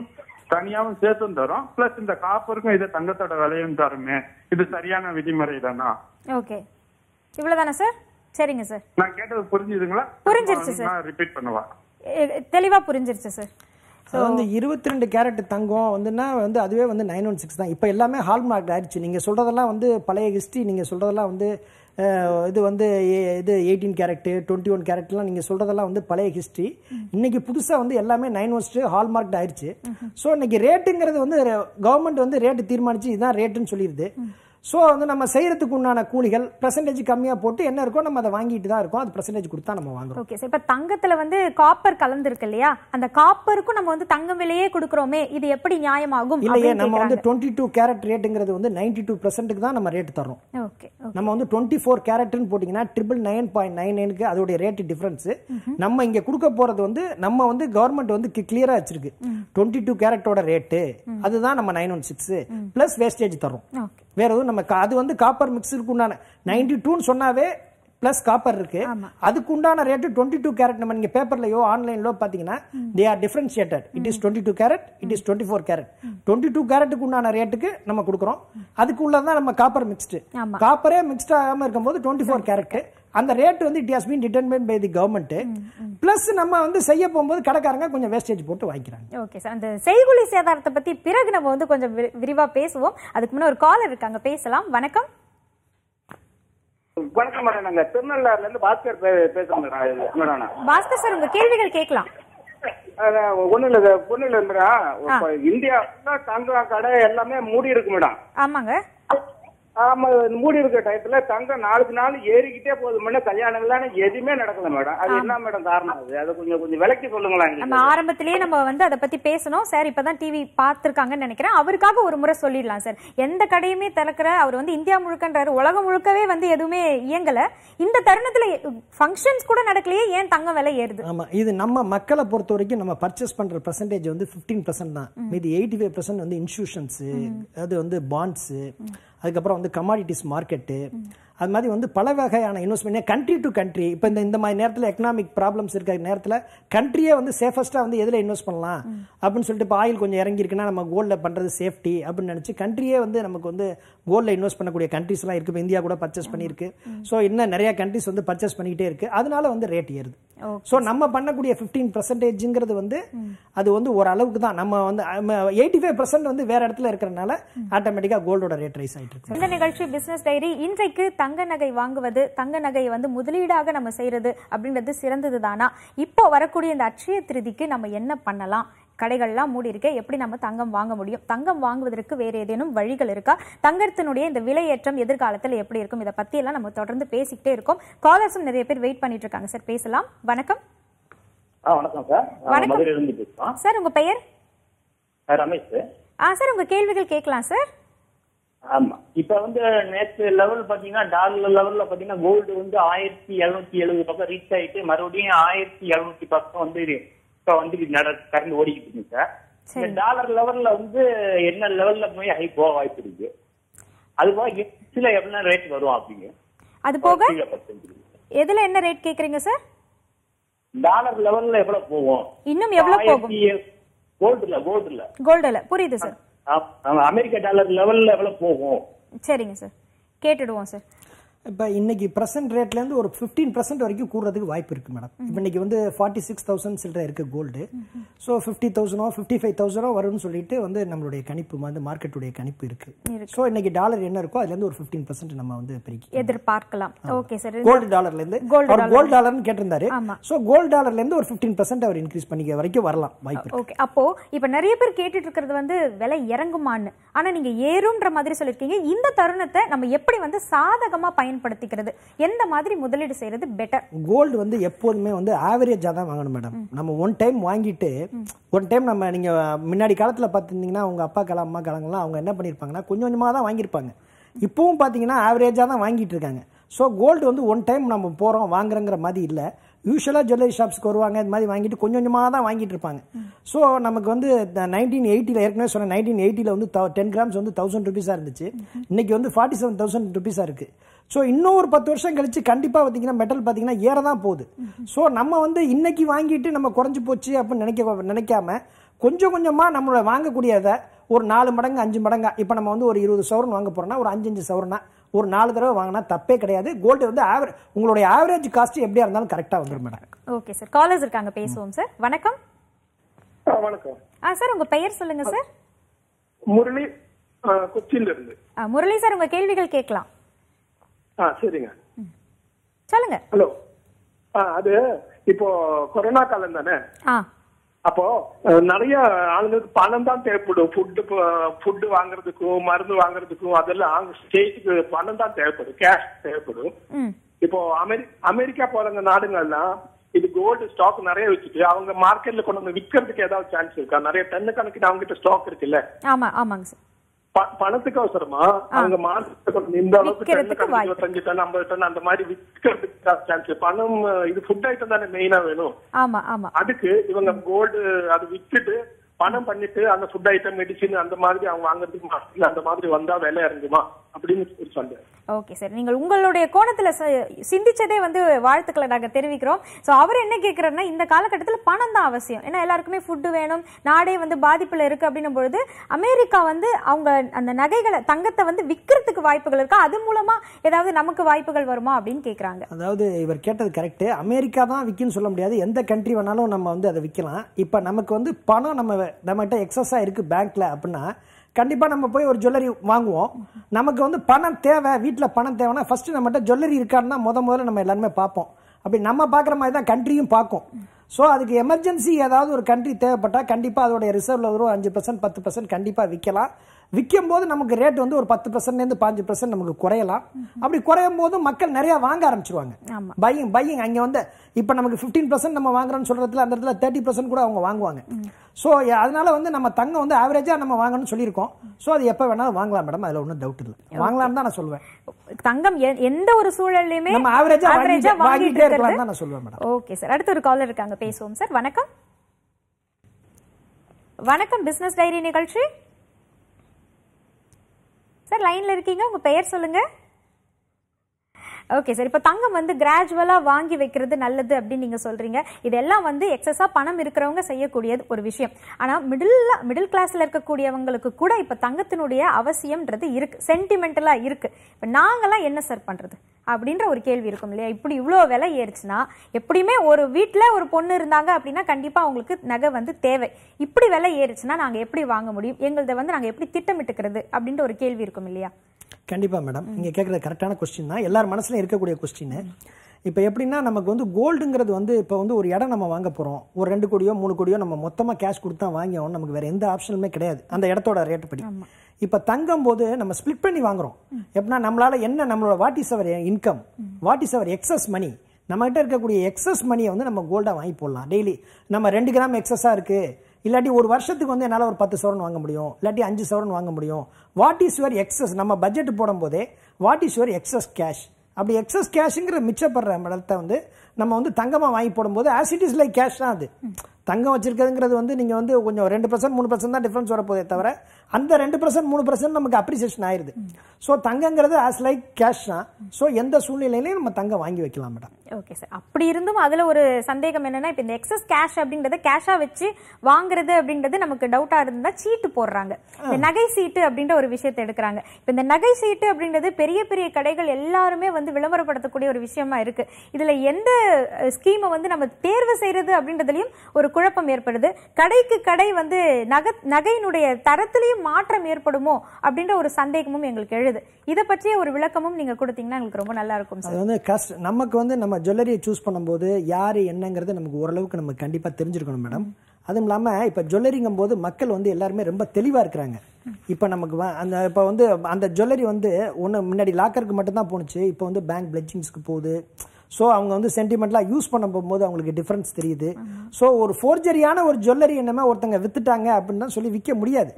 தனியாவும் சேர்த்தும் தரும் பிளஸ் இந்த காப்பருக்கும் இது தங்கத்தோட விலையும் தருமே இது சரியான விதிமுறை தானா ஓகே இவ்வளவுதானா சார் சரிங்க சார் நான் கேட்டது புரிஞ்சுதுங்களா புரிஞ்சிருச்சு சார் ரிப்பீட் பண்ணுவா தெளிவா புரிஞ்சிருச்சு சார் வந்து இருபத்தி ரெண்டு கேரட் தங்கம் வந்துன்னா வந்து அதுவே வந்து நைன் ஒன் சிக்ஸ் தான் இப்போ எல்லாமே ஹால்மார்க் ஆயிடுச்சு நீங்கள் சொல்கிறதெல்லாம் வந்து பழைய ஹிஸ்ட்ரி நீங்கள் சொல்கிறதெல்லாம் வந்து இது வந்து இது எயிட்டீன் கேரக்டு டுவெண்ட்டி ஒன் கேரக்ட்லாம் நீங்கள் சொல்கிறதெல்லாம் வந்து பழைய ஹிஸ்ட்ரி இன்றைக்கி புதுசாக வந்து எல்லாமே நைன் ஒன்ஸ்ட் ஹால்மார்க் ஆயிடுச்சு ஸோ இன்றைக்கி ரேட்டுங்கிறது வந்து கவர்மெண்ட் வந்து ரேட்டு தீர்மானித்து இதுதான் ரேட்டுன்னு சொல்லிடுது ஸோ வந்து நம்ம செய்கிறதுக்கு உண்டான கூலிகள் பர்சன்டேஜ் கம்மியாக போட்டு என்ன இருக்கோ நம்ம அதை வாங்கிட்டு தான் இருக்கோம் அது பர்சன்டேஜ் கொடுத்தா நம்ம வாங்குறோம் ஓகே சார் இப்போ தங்கத்தில் வந்து காப்பர் கலந்துருக்கு இல்லையா அந்த காப்பருக்கும் நம்ம வந்து தங்கம் விலையே கொடுக்குறோமே இது எப்படி நியாயமாகும் இல்லையே நம்ம வந்து டுவெண்ட்டி டூ கேரட் ரேட்டுங்கிறது வந்து நைன்டி டூ பர்சன்ட்டுக்கு தான் நம்ம ரேட் தரோம் ஓகே நம்ம வந்து டுவெண்ட்டி ஃபோர் கேரட்னு போட்டிங்கன்னா ட்ரிபிள் நைன் பாயிண்ட் நைன் நைனுக்கு அதோடைய ரேட் டிஃப்ரென்ஸு நம்ம இங்கே கொடுக்க போகிறது வந்து நம்ம வந்து கவர்மெண்ட் வந்து கிளியராக வச்சிருக்கு டுவெண்ட்டி டூ கேரட்டோட ரேட்டு அதுதான் நம்ம nine one six plus wastage தரோம் ஓகே வேற எதுவும் நம்ம அது வந்து காப்பர் மிக்ஸுக்கு உண்டான நைன்டி டூன்னு சொன்னாவே பிளஸ் காப்பர் இருக்கு அதுக்கு உண்டான ரேட்டு டுவெண்ட்டி டூ கேரட் நம்ம நீங்க பேப்பர்லயோ ஆன்லைன்லோ பாத்தீங்கன்னா they are differentiated it is twenty two carat it is twenty four carat twenty two கேரட்டுக்கு உண்டான ரேட்டுக்கு நம்ம கொடுக்குறோம் அதுக்கு நம்ம காப்பர் மிக்ஸ்டு காப்பரே மிக்ஸ்ட் ஆகாம இருக்கும்போது டுவெண்ட்டி ஃபோர் கேரட்டு அந்த ரேட் வந்து it has been determine by the government plus நம்ம வந்து செய்ய போகும்போது கடைக்காரங்க கொஞ்சம் வேஸ்டேஜ் போட்டு வாங்கிக்கிறாங்க ஓகே சார் அந்த செய்குலி சேதாரத்தை பத்தி பிறகு நம்ம வந்து கொஞ்சம் விரிவா பேசுவோம் அதுக்கு முன்ன ஒரு காலர் இருக்காங்க பேசலாம் வணக்கம் வணக்கம் மேடம் நாங்க திருநள்ளாறுல இருந்து பாஸ்கர் பேசுறோம் பாஸ்கர் சார் உங்க கேள்விகள் கேட்கலாம் ஒண்ணு இல்ல ஒண்ணு இல்ல மேடம் இந்தியா ஃபுல்லா கடை எல்லாமே மூடி இருக்கு மேடம் ஆமாங்க ஆமா மூடி இருக்கிற டயத்துல தங்கம் நாளுக்கு நாள் ஏறிக்கிட்டே போகுது முன்ன கல்யாணம் இல்லாம எதுவுமே நடக்கல மேடம் அது என்ன மேடம் காரணம் அது அது கொஞ்சம் கொஞ்சம் விளக்கி சொல்லுங்களேன் நம்ம ஆரம்பத்திலேயே நம்ம வந்து அதை பத்தி பேசணும் சார் இப்பதான் டிவி பாத்துருக்காங்கன்னு நினைக்கிறேன் அவருக்காக ஒரு முறை சொல்லிடலாம் சார் எந்த கடையுமே திறக்கிற அவர் வந்து இந்தியா முழுக்கன்றாரு உலகம் முழுக்கவே வந்து எதுவுமே இயங்கல இந்த தருணத்துல ஃபங்க்ஷன்ஸ் கூட நடக்கலையே ஏன் தங்கம் விலை ஏறுது ஆமா இது நம்ம மக்களை பொறுத்த வரைக்கும் நம்ம பர்ச்சேஸ் பண்ற பர்சன்டேஜ் வந்து பிப்டீன் பர்சன்ட் தான் மீதி எயிட்டி ஃபைவ் பர்சன்ட் வந்து இன்ஸ்டியூஷன்ஸ் அது வந்து பாண்ட்ஸ் அதுக்கப்புறம் வந்து கமாடிட்டிஸ் மார்க்கெட்டு அது மாதிரி வந்து பல வகையான இன்வெஸ்ட்மெண்ட் கண்ட்ரி டு கண்ட்ரி இப்போ இந்த இந்த மாதிரி நேரத்தில் எக்கனாமிக் ப்ராப்ளம்ஸ் இருக்கிற நேரத்தில் கண்ட்ரியே வந்து சேஃபஸ்ட்டாக வந்து எதில் இன்வெஸ்ட் பண்ணலாம் அப்படின்னு சொல்லிட்டு இப்போ ஆயில் கொஞ்சம் இறங்கியிருக்குன்னா நம்ம கோல்டில் பண்ணுறது சேஃப்டி அப்படின்னு நினச்சி கண்ட்ரியே வந்து நமக்கு வந்து கோல்டில் இன்வெஸ்ட் பண்ணக்கூடிய கண்ட்ரிஸ்லாம் இருக்குது இப்போ இந்தியா கூட பர்ச்சேஸ் பண்ணியிருக்கு ஸோ இன்னும் நிறையா கண்ட்ரிஸ் வந்து பர்ச்சேஸ் பண்ணிக்கிட்டே இருக்குது அதனால வந்து ரேட் ஏறுது ஸோ நம்ம பண்ணக்கூடிய ஃபிஃப்டீன் பர்சன்டேஜுங்கிறது வந்து அது வந்து ஓரளவுக்கு தான் நம்ம வந்து எயிட்டி ஃபைவ் பர்சன்ட் வந்து வேற இடத்துல இருக்கிறனால ஆட்டோமேட்டிக்காக கோல்டோட ரேட் ரைஸ் ஆகிட்டு இருக்கு இந்த நிகழ்ச்சி பிஸ்னஸ் டைரி இன்றைக்கு தங்க நகை வாங்குவது தங்க நகையை வந்து முதலீடாக நம்ம செய்யறது அப்படின்றது சிறந்தது தானா இப்போ வரக்கூடிய இந்த அட்சய திருதிக்கு நம்ம என்ன பண்ணலாம் கடைகள்லாம் மூடி இருக்க எப்படி நம்ம தங்கம் வாங்க முடியும் தங்கம் வாங்குவதற்கு வேறு ஏதேனும் வழிகள் இருக்கா தங்கத்தினுடைய இந்த விலையேற்றம் எதிர்காலத்தில் எப்படி இருக்கும் இதை பத்தி எல்லாம் நம்ம தொடர்ந்து பேசிக்கிட்டே இருக்கோம் காலர்ஸும் நிறைய பேர் வெயிட் பண்ணிட்டு இருக்காங்க சார் பேசலாம் வணக்கம் வணக்கம் சார் வணக்கம் சார் உங்க பெயர் ரமேஷ் சார் உங்க கேள்விகள் கேட்கலாம் சார் ஆமா இப்ப வந்து நேற்று லெவல் பாத்தீங்கன்னா டாலர் லெவல்ல பாத்தீங்கன்னா கோல்டு வந்து ஆயிரத்தி எழுநூத்தி எழுபது பக்கம் ரீச் ஆயிட்டு மறுபடியும் ஆயிரத்தி எழுநூத்தி பக்கம் வந்து இப்ப வந்து நட கடந்து ஓடிக்கிட்டு இருக்கு சார் இந்த டாலர் லெவல்ல வந்து என்ன லெவல்ல போய் ஹை போக வாய்ப்பு இருக்கு அது போக எக்ஸ்ல எவ்வளவு ரேட் வரும் அப்படிங்க அது போக எதுல என்ன ரேட் கேக்குறீங்க சார் டாலர் லெவல்ல எவ்வளவு போகும் இன்னும் எவ்வளவு போகும் கோல்டுல கோல்டுல கோல்டுல புரியுது சார் அமெரிக்க டாலர் லெவல்ல எவ்வளவு போகும் சரிங்க சார் கேட்டுடுவோம் சார் இப்போ இன்னைக்கு ப்ரெசென்ட் ரேட்லேருந்து ஒரு ஃபிஃப்டீன் பர்சன்ட் வரைக்கும் கூடுறதுக்கு வாய்ப்பு இருக்குது மேடம் இப்போ இன்னைக்கு வந்து ஃபார்ட்டி சிக்ஸ் தௌசண்ட் சில்லற இருக்கு கோல்டு ஸோ ஃபிஃப்டி தௌசண்டோ ஃபிஃப்டி ஃபைவ் தௌசண்டோ வரும்னு சொல்லிட்டு வந்து நம்மளுடைய கணிப்பு வந்து மார்க்கெட்டுடைய கணிப்பு இருக்கு ஸோ இன்னைக்கு டாலர் என்ன இருக்கோ அதுலேருந்து ஒரு ஃபிஃப்டீன் பர்சன்ட் நம்ம வந்து பெருக்கி எதிர்பார்க்கலாம் ஓகே சார் கோல்டு டாலர்லேருந்து அவர் கோல்டு டாலர்னு கேட்டிருந்தாரு ஸோ கோல்டு டாலர்லேருந்து ஒரு ஃபிஃப்டீன் பர்சன்ட் அவர் இன்க்ரீஸ் பண்ணிக்க வரைக்கும் வரலாம் வாய்ப்பு ஓகே அப்போ இப்போ நிறைய பேர் கேட்டுட்டு இருக்கிறது வந்து விலை இறங்குமான்னு ஆனால் நீங்கள் ஏறும்ன்ற மாதிரி சொல்லியிருக்கீங்க இந்த தருணத்தை நம்ம எப்படி வந்து சாதகமாக பயன் பயன்படுத்திக்கிறது எந்த மாதிரி முதலீடு செய்யறது பெட்டர் கோல்டு வந்து எப்போதுமே வந்து ஆவரேஜாக தான் வாங்கணும் மேடம் நம்ம ஒன் டைம் வாங்கிட்டு ஒன் டைம் நம்ம நீங்கள் முன்னாடி காலத்தில் பார்த்துருந்தீங்கன்னா அவங்க அப்பா கலாம் அம்மா கலங்கெல்லாம் அவங்க என்ன பண்ணியிருப்பாங்கன்னா கொஞ்சம் கொஞ்சமாக தான் வாங்கியிருப்பாங்க இப்போவும் பார்த்தீங்கன்னா ஆவரேஜாக தான் வாங்கிட்டு இருக்காங்க ஸோ கோல்டு வந்து ஒன் டைம் நம்ம போகிறோம் வாங்குறங்கிற மாதிரி இல்லை யூஸ்வலாக ஜுவல்லரி ஷாப்ஸ்க்கு வருவாங்க இது மாதிரி வாங்கிட்டு கொஞ்சம் கொஞ்சமாக தான் வாங்கிட்டு இருப்பாங்க ஸோ நமக்கு வந்து நைன்டீன் எயிட்டியில் ஏற்கனவே சொன்னேன் நைன்டீன் எயிட்டியில் வந்து டென் கிராம்ஸ் வந்து தௌசண்ட் ருபீஸாக இருந்துச்சு இன்றைக்கி வந்து ஃபார்ட்டி செவன் தௌசண்ட் ருபீஸாக இருக்குது ஸோ இன்னும் ஒரு பத்து வருஷம் கழிச்சு கண்டிப்பாக பார்த்தீங்கன்னா மெட்டல் பார்த்தீங்கன்னா ஏற தான் போகுது ஸோ நம்ம வந்து இன்னைக்கு வாங்கிட்டு நம்ம குறைஞ்சி போச்சு அப்படின்னு நினைக்க நினைக்காம கொஞ்சம் கொஞ்சமாக நம்மளோட வாங்கக்கூடியதை ஒரு நாலு மடங்கு அஞ்சு மடங்கா இப்போ நம்ம வந்து ஒரு இருபது சவரன் வாங்க போகிறோம்னா ஒரு அஞ்சு அஞ்சு சவரனா ஒரு நாலு தடவை வாங்கினா தப்பே கிடையாது கோல்டு வந்து ஆவரேஜ் உங்களுடைய ஆவரேஜ் காஸ்ட் எப்படியா இருந்தாலும் கரெக்டாக வந்துடும் மேடம் ஓகே சார் காலேஜ் இருக்காங்க பேசுவோம் சார் வணக்கம் வணக்கம் ஆ சார் உங்க பெயர் சொல்லுங்க சார் முரளி கொச்சின்ல இருந்து முரளி சார் உங்க கேள்விகள் கேட்கலாம் ஆ சரிங்க சொல்லுங்க ஹலோ ஆ அது இப்போ கொரோனா காலம் தானே அப்போ நிறைய ஆளுங்களுக்கு பணம் தான் தேவைப்படும் ஃபுட்டு ஃபுட்டு வாங்குறதுக்கும் மருந்து வாங்குறதுக்கும் அதெல்லாம் ஸ்டேட்டுக்கு பணம் தான் தேவைப்படும் கேஷ் தேவைப்படும் இப்போ அமெரி அமெரிக்கா போற அந்த நாடுங்கள்லாம் இது கோல்டு ஸ்டாக் நிறைய வச்சுட்டு அவங்க மார்க்கெட்ல கொண்டு வந்து விற்கிறதுக்கு ஏதாவது சான்ஸ் இருக்கா நிறைய டன்னு கணக்கிட்டு அவங்க கிட்ட ஸ்டாக் இருக்குல்ல ஆமா ஆமாங்க சார் பணத்துக்கு அவசரமா அவங்க மாசத்துக்கு இந்த அளவுக்கு இருபத்தஞ்சு டன் ஐம்பது டன் அந்த மாதிரி விற்கிறதுக்கு சான்ஸ் பணம் இது ஃபுட் ஐட்டம் தானே மெயினா வேணும் அதுக்கு இவங்க கோல்டு அது வித்துட்டு பணம் பண்ணிட்டு அந்த ஃபுட் ஐட்டம் மெடிசின் அந்த மாதிரி அவங்க வாங்குறதுக்குமா இல்ல அந்த மாதிரி வந்தா வேலை இறங்குமா அப்படின்னு சொல்றேன் ஓகே சார் நீங்கள் உங்களுடைய கோணத்துல சிந்திச்சதே வந்து வாழ்த்துக்களை நாங்க தெரிவிக்கிறோம் ஸோ அவர் என்ன கேட்கிறாருன்னா இந்த காலகட்டத்தில் பணம் தான் அவசியம் ஏன்னா எல்லாருக்குமே ஃபுட்டு வேணும் நாடே வந்து பாதிப்புல இருக்கு அப்படின்னும் பொழுது அமெரிக்கா வந்து அவங்க அந்த நகைகளை தங்கத்தை வந்து விற்கிறதுக்கு வாய்ப்புகள் இருக்கா அது மூலமா ஏதாவது நமக்கு வாய்ப்புகள் வருமா அப்படின்னு கேட்குறாங்க அதாவது இவர் கேட்டது கரெக்ட் அமெரிக்கா தான் விற்கின்னு சொல்ல முடியாது எந்த கண்ட்ரி வேணாலும் நம்ம வந்து அதை விற்கலாம் இப்போ நமக்கு வந்து பணம் நம்ம நம்மகிட்ட எக்ஸஸாக இருக்குது பேங்க்கில் அப்படின்னா கண்டிப்பாக நம்ம போய் ஒரு ஜுவல்லரி வாங்குவோம் நமக்கு வந்து பணம் தேவை வீட்டில் பணம் தேவைன்னா ஃபஸ்ட்டு நம்மகிட்ட ஜுவல்லரி இருக்கான்னு தான் முத முதல்ல நம்ம எல்லாருமே பார்ப்போம் அப்படி நம்ம பார்க்குற மாதிரி தான் கண்ட்ரியும் பார்க்கும் ஸோ அதுக்கு எமர்ஜென்சி ஏதாவது ஒரு கண்ட்ரி தேவைப்பட்டால் கண்டிப்பாக அதோடைய ரிசர்வில் ஒரு அஞ்சு பர்சன்ட் பத்து பர்சன்ட் கண்டிப்பாக விற்கலாம் விற்கும் போது நமக்கு ரேட் வந்து ஒரு பத்து பர்சன்ட்லேருந்து பாஞ்சு பர்சன்ட் நமக்கு குறையலாம் அப்படி குறையும் போது மக்கள் நிறையா வாங்க ஆரம்பிச்சிருவாங்க பையிங் பையிங் அங்கே வந்து இப்போ நமக்கு ஃபிஃப்டீன் பர்சன்ட் நம்ம வாங்குறோம்னு சொல்கிறதுல அந்த இடத்துல தேர்ட்டி பர்சன்ட் கூட அவங்க வாங்குவாங்க ஸோ அதனால வந்து நம்ம தங்கம் வந்து ஆவரேஜாக நம்ம வாங்கணும்னு சொல்லியிருக்கோம் ஸோ அது எப்போ வேணாலும் வாங்கலாம் மேடம் அதில் ஒன்றும் டவுட் இல்லை வாங்கலாம் தான் நான் சொல்லுவேன் தங்கம் எந்த ஒரு சூழல்லையுமே நம்ம ஆவரேஜா ஆவரேஜா வாங்கிட்டே இருக்கலாம் தான் நான் சொல்லுவேன் மேடம் ஓகே சார் அடுத்து ஒரு காலர் இருக்காங்க பேசுவோம் சார் வணக்கம் வணக்கம் பிசினஸ் டைரி நிகழ்ச்சி சார் லைனில் இருக்கீங்க உங்கள் பெயர் சொல்லுங்கள் ஓகே சார் இப்போ தங்கம் வந்து கிராஜுவலாக வாங்கி வைக்கிறது நல்லது அப்படின்னு நீங்கள் சொல்கிறீங்க இதெல்லாம் வந்து எக்ஸஸாக பணம் இருக்கிறவங்க செய்யக்கூடியது ஒரு விஷயம் ஆனால் மிடில் மிடில் கிளாஸில் இருக்கக்கூடியவங்களுக்கு கூட இப்போ தங்கத்தினுடைய அவசியம்ன்றது இருக்குது சென்டிமெண்டலாக இருக்குது இப்போ நாங்களாம் என்ன சார் பண்ணுறது அப்படின்ற ஒரு கேள்வி இருக்கும் இல்லையா இப்படி இவ்வளோ விலை ஏறுச்சுன்னா எப்படியுமே ஒரு வீட்டில் ஒரு பொண்ணு இருந்தாங்க அப்படின்னா கண்டிப்பாக அவங்களுக்கு நகை வந்து தேவை இப்படி விலை ஏறுச்சுன்னா நாங்கள் எப்படி வாங்க முடியும் எங்களதை வந்து நாங்கள் எப்படி திட்டமிட்டுக்கிறது அப்படின்ற ஒரு கேள்வி இருக்கும் இல்லையா கண்டிப்பாக மேடம் நீங்கள் கேட்குறது கரெக்டான கொஸ்டின் தான் எல்லார் மனசுலையும் இருக்கக்கூடிய கொஸ்டின் இப்போ எப்படின்னா நமக்கு வந்து கோல்டுங்கிறது வந்து இப்போ வந்து ஒரு இடம் நம்ம வாங்க போகிறோம் ஒரு ரெண்டு கோடியோ மூணு கோடியோ நம்ம மொத்தமாக கேஷ் கொடுத்தா வாங்கியோம் நமக்கு வேறு எந்த ஆப்ஷனுமே கிடையாது அந்த இடத்தோட ரேட்டு படி இப்போ தங்கும் போது நம்ம ஸ்பிளிட் பண்ணி வாங்குறோம் எப்படின்னா நம்மளால் என்ன நம்மளோட what is our income what is our excess money நம்மகிட்ட இருக்கக்கூடிய எக்ஸஸ் மணியை வந்து நம்ம கோல்டாக வாங்கி போடலாம் டெய்லி நம்ம ரெண்டு கிராம் எக்ஸஸாக இருக்குது இல்லாட்டி ஒரு வருஷத்துக்கு வந்து என்னால் ஒரு பத்து சவரன் வாங்க முடியும் இல்லாட்டி அஞ்சு சவரன் வாங்க முடியும் வாட் இஸ் யுவர் எக்ஸஸ் நம்ம பட்ஜெட் போடும்போதே what is your excess cash அப்படி எக்ஸஸ் கேஷுங்கிற மிச்சப்படுற இடத்த வந்து நம்ம வந்து தங்கமாக வாங்கி போடும்போது as it is like cash தான் அது தங்கம் வச்சிருக்கிறதுங்கிறது வந்து நீங்கள் வந்து கொஞ்சம் ரெண்டு பர்சன்ட் மூணு பர்சன்ட் தான் டிஃப்ரென்ஸ் வரப்போதே தவிர அந்த ரெண்டு பர்சன்ட் மூணு பர்சன்ட் நமக்கு அப்ரிசியேஷன் ஆயிடுது ஸோ தங்கங்கிறது ஆஸ் லைக் கேஷ் தான் ஸோ எந்த சூழ்நிலையிலையும் நம்ம தங்கம் வாங்கி வைக்கலாம் மேடம் ஓகே சார் அப்படி இருந்தும் அதில் ஒரு சந்தேகம் என்னன்னா இப்போ இந்த எக்ஸஸ் கேஷ் அப்படின்றத கேஷாக வச்சு வாங்குறது அப்படின்றது நமக்கு டவுட்டாக இருந்தால் சீட்டு போடுறாங்க இந்த நகை சீட்டு அப்படின்ற ஒரு விஷயத்தை எடுக்கிறாங்க இப்போ இந்த நகை சீட்டு அப்படின்றது பெரிய பெரிய கடைகள் எல்லாருமே வந்து விளம்பரப்படுத்தக்கூடிய ஒரு விஷயமா இருக்கு இதில் எந்த ஸ்கீமை வந்து நம்ம தேர்வு செய்யறது அப்படின்றதுலையும் ஒரு குழப்பம் ஏற்படுது கடைக்கு கடை வந்து நகை நகையினுடைய தரத்திலையும் மாற்றம் ஏற்படுமோ அப்படின்ற ஒரு சந்தேகமும் எங்களுக்கு எழுது இதை பற்றிய ஒரு விளக்கமும் நீங்கள் கொடுத்தீங்கன்னா எங்களுக்கு ரொம்ப நல்லா இருக்கும் சார் வந்து நமக்கு வந்து நம்ம ஜுவல்லரியை சூஸ் பண்ணும்போது யார் என்னங்கிறது நமக்கு ஓரளவுக்கு நம்ம கண்டிப்பாக தெரிஞ்சிருக்கணும் மேடம் அதுவும் இல்லாமல் இப்போ ஜுவல்லரிங்கும் போது மக்கள் வந்து எல்லாருமே ரொம்ப தெளிவாக இருக்கிறாங்க இப்போ நமக்கு அந்த இப்போ வந்து அந்த ஜுவல்லரி வந்து ஒன்று முன்னாடி லாக்கருக்கு மட்டும்தான் போணுச்சு இப்போ வந்து பேங்க் பிளட்ஜிங்ஸ்க்கு போகுது ஸோ அவங்க வந்து சென்டிமெண்ட்லாம் யூஸ் பண்ண போகும்போது அவங்களுக்கு டிஃப்ரென்ஸ் தெரியுது ஸோ ஒரு ஃபோர்ஜரியான ஒரு ஜுவல்லரி என்னமே ஒருத்தங்க வித்துட்டாங்க அப்படின்னு சொல்லி விற்க முடியாது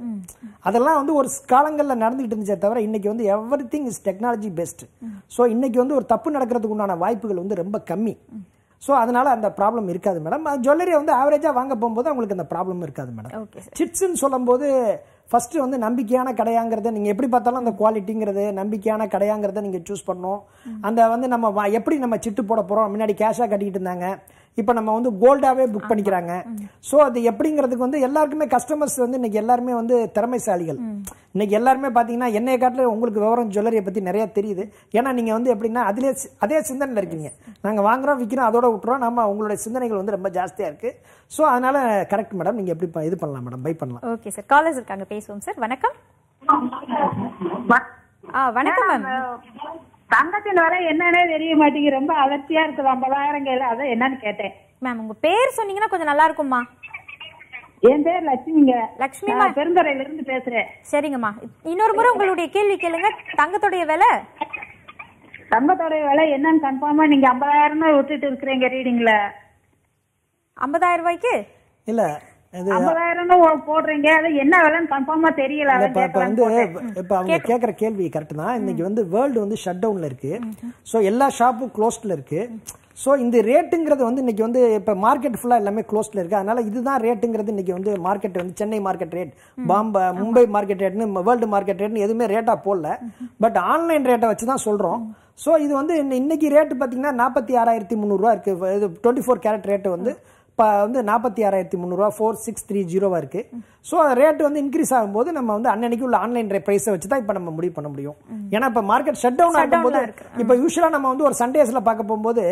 அதெல்லாம் வந்து ஒரு காலங்களில் நடந்துகிட்டு இருந்துச்சே தவிர இன்னைக்கு வந்து everything is technology best so இன்னைக்கு வந்து ஒரு தப்பு நடக்கிறதுக்கு உண்டான வாய்ப்புகள் வந்து ரொம்ப கம்மி ஸோ அதனால் அந்த ப்ராப்ளம் இருக்காது மேடம் ஜுவல்லரியை வந்து ஆவரேஜாக வாங்க போகும்போது அவங்களுக்கு அந்த ப்ராப்ளம் இருக்காது மேடம் சிட்ஸ்ன்னு சொல்லும்போது ஃபஸ்ட்டு வந்து நம்பிக்கையான கடையாங்கிறத நீங்கள் எப்படி பார்த்தாலும் அந்த குவாலிட்டிங்கிறது நம்பிக்கையான கடையாங்கிறத நீங்கள் சூஸ் பண்ணணும் அந்த வந்து நம்ம எப்படி நம்ம சிட்டு போட போகிறோம் முன்னாடி கேஷாக கட்டிக்கிட்டு இருந்தாங்க இப்போ நம்ம வந்து கோல்டாகவே புக் பண்ணிக்கிறாங்க ஸோ அது எப்படிங்கிறதுக்கு வந்து எல்லாருக்குமே கஸ்டமர்ஸ் வந்து இன்னைக்கு எல்லாருமே வந்து திறமைசாலிகள் இன்னைக்கு எல்லாருமே பார்த்தீங்கன்னா என்னைய காட்டில் உங்களுக்கு விவரம் ஜுவல்லரியை பற்றி நிறையா தெரியுது ஏன்னா நீங்கள் வந்து எப்படின்னா அதிலே அதே சிந்தனையில் இருக்கீங்க நாங்கள் வாங்குறோம் விற்கிறோம் அதோட விட்டுறோம் நம்ம உங்களுடைய சிந்தனைகள் வந்து ரொம்ப ஜாஸ்தியாக இருக்குது ஸோ அதனால் கரெக்ட் மேடம் நீங்கள் எப்படி இது பண்ணலாம் மேடம் பை பண்ணலாம் ஓகே சார் காலேஜ் இருக்காங்க பேசுவோம் சார் வணக்கம் ஆ வணக்கம் மேம் தங்கத்தின் வர என்னன்னே தெரிய மாட்டேங்குது ரொம்ப அலர்ச்சியா இருக்குது ஐம்பதாயிரம் கையில அதான் என்னன்னு கேட்டேன் மேம் உங்க பேர் சொன்னீங்கன்னா கொஞ்சம் நல்லா இருக்கும்மா என் பேர் லட்சுமிங்க லட்சுமி பெருந்துறையில இருந்து பேசுறேன் சரிங்கம்மா இன்னொரு முறை உங்களுடைய கேள்வி கேளுங்க தங்கத்துடைய விலை தங்கத்துடைய விலை என்னன்னு கன்ஃபார்மா நீங்க ஐம்பதாயிரம் விட்டுட்டு இருக்கிறீங்க ரீடிங்ல ஐம்பதாயிரம் ரூபாய்க்கு இல்ல போடுறீங்க என்ன வந்து அவங்க கேள்வி கரெக்ட் தான் வந்து வேர்ல்டு வந்து ஸோ எல்லா ஷாப்பும் ஸோ இந்த ரேட்டுங்கிறது வந்து இன்றைக்கி வந்து இப்போ மார்க்கெட் ஃபுல்லாக எல்லாமே இருக்குது அதனால் இதுதான் ரேட்டுங்கிறது இன்றைக்கி வந்து மார்க்கெட் வந்து Chennai market rate Mumbai market market ரேட்னு எதுவுமே ரேட்டாக போடல பட் ஆன்லைன் ரேட்டை வச்சு தான் சொல்கிறோம் ஸோ இது வந்து இன்னைக்கு ரேட்டு பார்த்தீங்கன்னா நாற்பத்தி ஆறாயிரத்தி முந்நூறுரூவா இருக்குது இது டுவெண்ட்டி ஃபோர் கேரட் ரேட்டு வந்து இப்போ வந்து நாற்பத்தி ஆறாயிரத்தி முந்நூறுவா ஃபோர் சிக்ஸ் த்ரீ ஜீரோவாக இருக்குது ஸோ ரேட் வந்து இன்க்ரீஸ் ஆகும்போது நம்ம வந்து அன்னன்னைக்கு உள்ள ஆன்லைன் ப்ரைஸை வச்சு தான் இப்போ நம்ம முடிவு பண்ண முடியும் ஏன்னா இப்போ மார்க்கெட் ஷட் டவுன் ஆகும்போது இப்போ யூஸ்வலாக நம்ம வந்து ஒரு சண்டேஸில் பார்க்க போகும்போது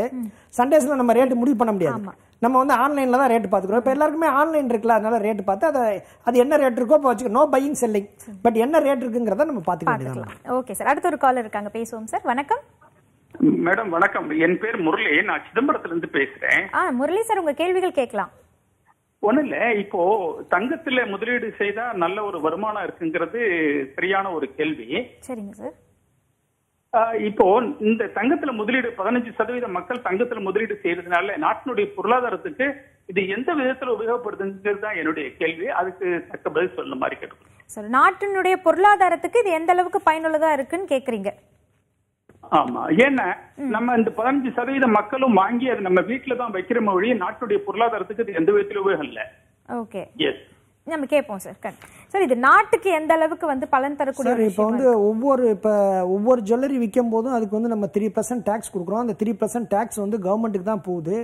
சண்டேஸில் நம்ம ரேட்டு முடிவு பண்ண முடியாது நம்ம வந்து ஆன்லைனில் தான் ரேட் பார்த்துக்கிறோம் இப்போ எல்லாருக்குமே ஆன்லைன் இருக்குல்ல அதனால ரேட் பார்த்து அதை அது என்ன ரேட் இருக்கோ இப்போ வச்சுக்கோ நோ பையிங் செல்லிங் பட் என்ன ரேட் இருக்குங்கிறத நம்ம பார்த்துக்கலாம் ஓகே சார் அடுத்த ஒரு காலர் இருக்காங்க பேசுவோம் சார் வணக்கம் மேடம் வணக்கம் என் பேர் முரளி நான் சிதம்பரத்துல இருந்து பேசுறேன் முரளி சார் உங்க கேள்விகள் கேட்கலாம் ஒண்ணு இல்ல இப்போ தங்கத்துல முதலீடு செய்தா நல்ல ஒரு வருமானம் இருக்குங்கிறது சரியான ஒரு கேள்வி சரிங்க சார் இப்போ இந்த தங்கத்துல முதலீடு பதினஞ்சு சதவீத மக்கள் தங்கத்துல முதலீடு செய்யறதுனால நாட்டினுடைய பொருளாதாரத்துக்கு இது எந்த விதத்துல உபயோகப்படுதுங்கிறது தான் என்னுடைய கேள்வி அதுக்கு தக்க பதில் சொல்ல மாதிரி கேட்டு சார் நாட்டினுடைய பொருளாதாரத்துக்கு இது எந்த அளவுக்கு பயனுள்ளதா இருக்குன்னு கேக்குறீங்க ஆமா ஏன்னா நம்ம இந்த பதினஞ்சு சதவீத மக்களும் வாங்கி அதை நம்ம வீட்டுல தான் வைக்கிற மொழி நாட்டுடைய பொருளாதாரத்துக்கு எந்த விதத்திலும் இல்ல இல்லை ஓகே எஸ் நம்ம கேட்போம் சார் சார் இது நாட்டுக்கு எந்த அளவுக்கு வந்து பலன் தரக்கூடிய இப்போ வந்து ஒவ்வொரு இப்போ ஒவ்வொரு ஜுவல்லரி விற்கும் போதும் அதுக்கு வந்து நம்ம த்ரீ பர்சன்ட் டேக்ஸ் கொடுக்குறோம் அந்த த்ரீ பர்சன்ட் டேக்ஸ் வந்து கவர்மெண்ட்டுக்கு தான் போகுது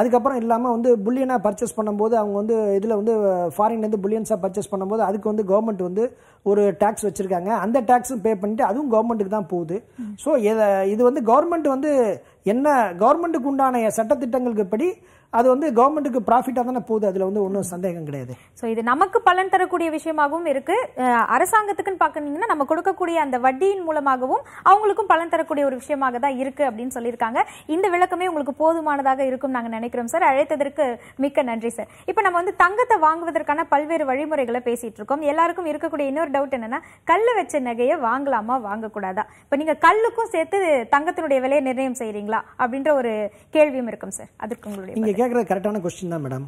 அதுக்கப்புறம் இல்லாமல் வந்து புல்லியனாக பர்ச்சேஸ் பண்ணும்போது அவங்க வந்து இதில் வந்து ஃபாரின்லேருந்து புல்லியன்ஸாக பர்ச்சேஸ் பண்ணும்போது அதுக்கு வந்து கவர்மெண்ட் வந்து ஒரு டேக்ஸ் வச்சுருக்காங்க அந்த டேக்ஸும் பே பண்ணிட்டு அதுவும் கவர்மெண்ட்டுக்கு தான் போகுது ஸோ இதை இது வந்து கவர்மெண்ட் வந்து என்ன கவர்மெண்ட்டுக்கு உண்டான சட்டத்திட்டங்களுக்கு படி அது வந்து கவர்மெண்ட்டுக்கு ப்ராஃபிட்டாக தானே போகுது அதில் வந்து ஒன்றும் சந்தேகம் கிடையாது ஸோ இது நமக்கு பலன் தரக்கூடிய விஷயமாகவும் இருக்கு அரசாங்கத்துக்குன்னு பார்க்குறீங்கன்னா நம்ம கொடுக்கக்கூடிய அந்த வட்டியின் மூலமாகவும் அவங்களுக்கும் பலன் தரக்கூடிய ஒரு விஷயமாக தான் இருக்கு அப்படின்னு சொல்லியிருக்காங்க இந்த விளக்கமே உங்களுக்கு போதுமானதாக இருக்கும் நாங்கள் நினைக்கிறோம் சார் அழைத்ததற்கு மிக்க நன்றி சார் இப்போ நம்ம வந்து தங்கத்தை வாங்குவதற்கான பல்வேறு வழிமுறைகளை பேசிட்டு இருக்கோம் எல்லாருக்கும் இருக்கக்கூடிய இன்னொரு டவுட் என்னன்னா கல் வச்ச நகையை வாங்கலாமா வாங்கக்கூடாதா இப்போ நீங்கள் கல்லுக்கும் சேர்த்து தங்கத்தினுடைய விலையை நிர்ணயம் செய்கிறீங்களா அப்படின்ற ஒரு கேள்வியும் இருக்கும் சார் அதுக்கு உங்களுடைய கேட்குறது கரெக்டான கொஸ்டின் தான் மேடம்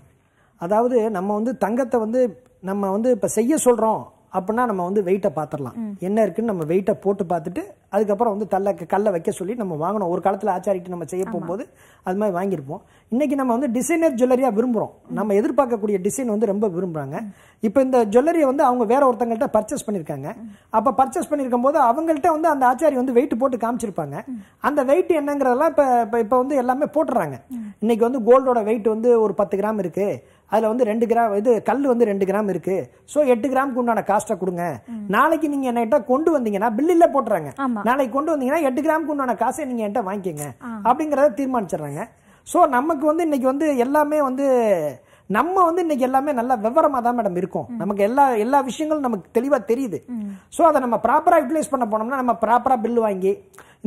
அதாவது நம்ம வந்து தங்கத்தை வந்து நம்ம வந்து இப்போ செய்ய சொல்கிறோம் அப்படின்னா நம்ம வந்து வெயிட்டை பார்த்துடலாம் என்ன இருக்குன்னு நம்ம வெயிட்டை போட்டு பார்த்துட்டு அதுக்கப்புறம் வந்து தள்ள கல்லை வைக்க சொல்லி நம்ம வாங்கணும் ஒரு காலத்தில் ஆச்சாரிட்டு நம்ம செய்ய போகும்போது அது மாதிரி வாங்கியிருப்போம் இன்னைக்கு நம்ம வந்து டிசைனர் ஜுவல்லரியாக விரும்புகிறோம் நம்ம எதிர்பார்க்கக்கூடிய டிசைன் வந்து ரொம்ப விரும்புகிறாங்க இப்போ இந்த ஜுவல்லரியை வந்து அவங்க வேற ஒருத்தங்கள்ட்ட பர்ச்சேஸ் பண்ணியிருக்காங்க அப்போ பர்ச்சேஸ் பண்ணியிருக்கும் போது அவங்கள்ட்ட வந்து அந்த ஆச்சாரி வந்து வெயிட் போட்டு காமிச்சிருப்பாங்க அந்த வெயிட் என்னங்கிறதெல்லாம் இப்போ இப்போ வந்து எல்லாமே போட்டுறாங்க இன்னைக்கு வந்து கோல்டோட வெயிட் வந்து ஒரு பத்து கிராம் இருக்குது அதில் வந்து ரெண்டு கிராம் இது கல் வந்து ரெண்டு கிராம் இருக்கு ஸோ எட்டு கிராமுக்கு உண்டான காஸ்ட்டை கொடுங்க நாளைக்கு நீங்கள் என்கிட்ட கொண்டு வந்தீங்கன்னா பில்லில் போட்டுறாங்க நாளைக்கு கொண்டு வந்தீங்கன்னா எட்டு கிராமுக்கு உண்டான காசை நீங்கள் என்கிட்ட வாங்கிக்கோங்க அப்படிங்கிறத தீர்மானிச்சிடுறாங்க ஸோ நமக்கு வந்து இன்னைக்கு வந்து எல்லாமே வந்து நம்ம வந்து இன்னைக்கு எல்லாமே நல்லா விவரமாக தான் மேடம் இருக்கும் நமக்கு எல்லா எல்லா விஷயங்களும் நமக்கு தெளிவாக தெரியுது ஸோ அதை நம்ம ப்ராப்பராக யூட்டிலைஸ் பண்ண போனோம்னா நம்ம ப்ராப்பராக பில் வாங்கி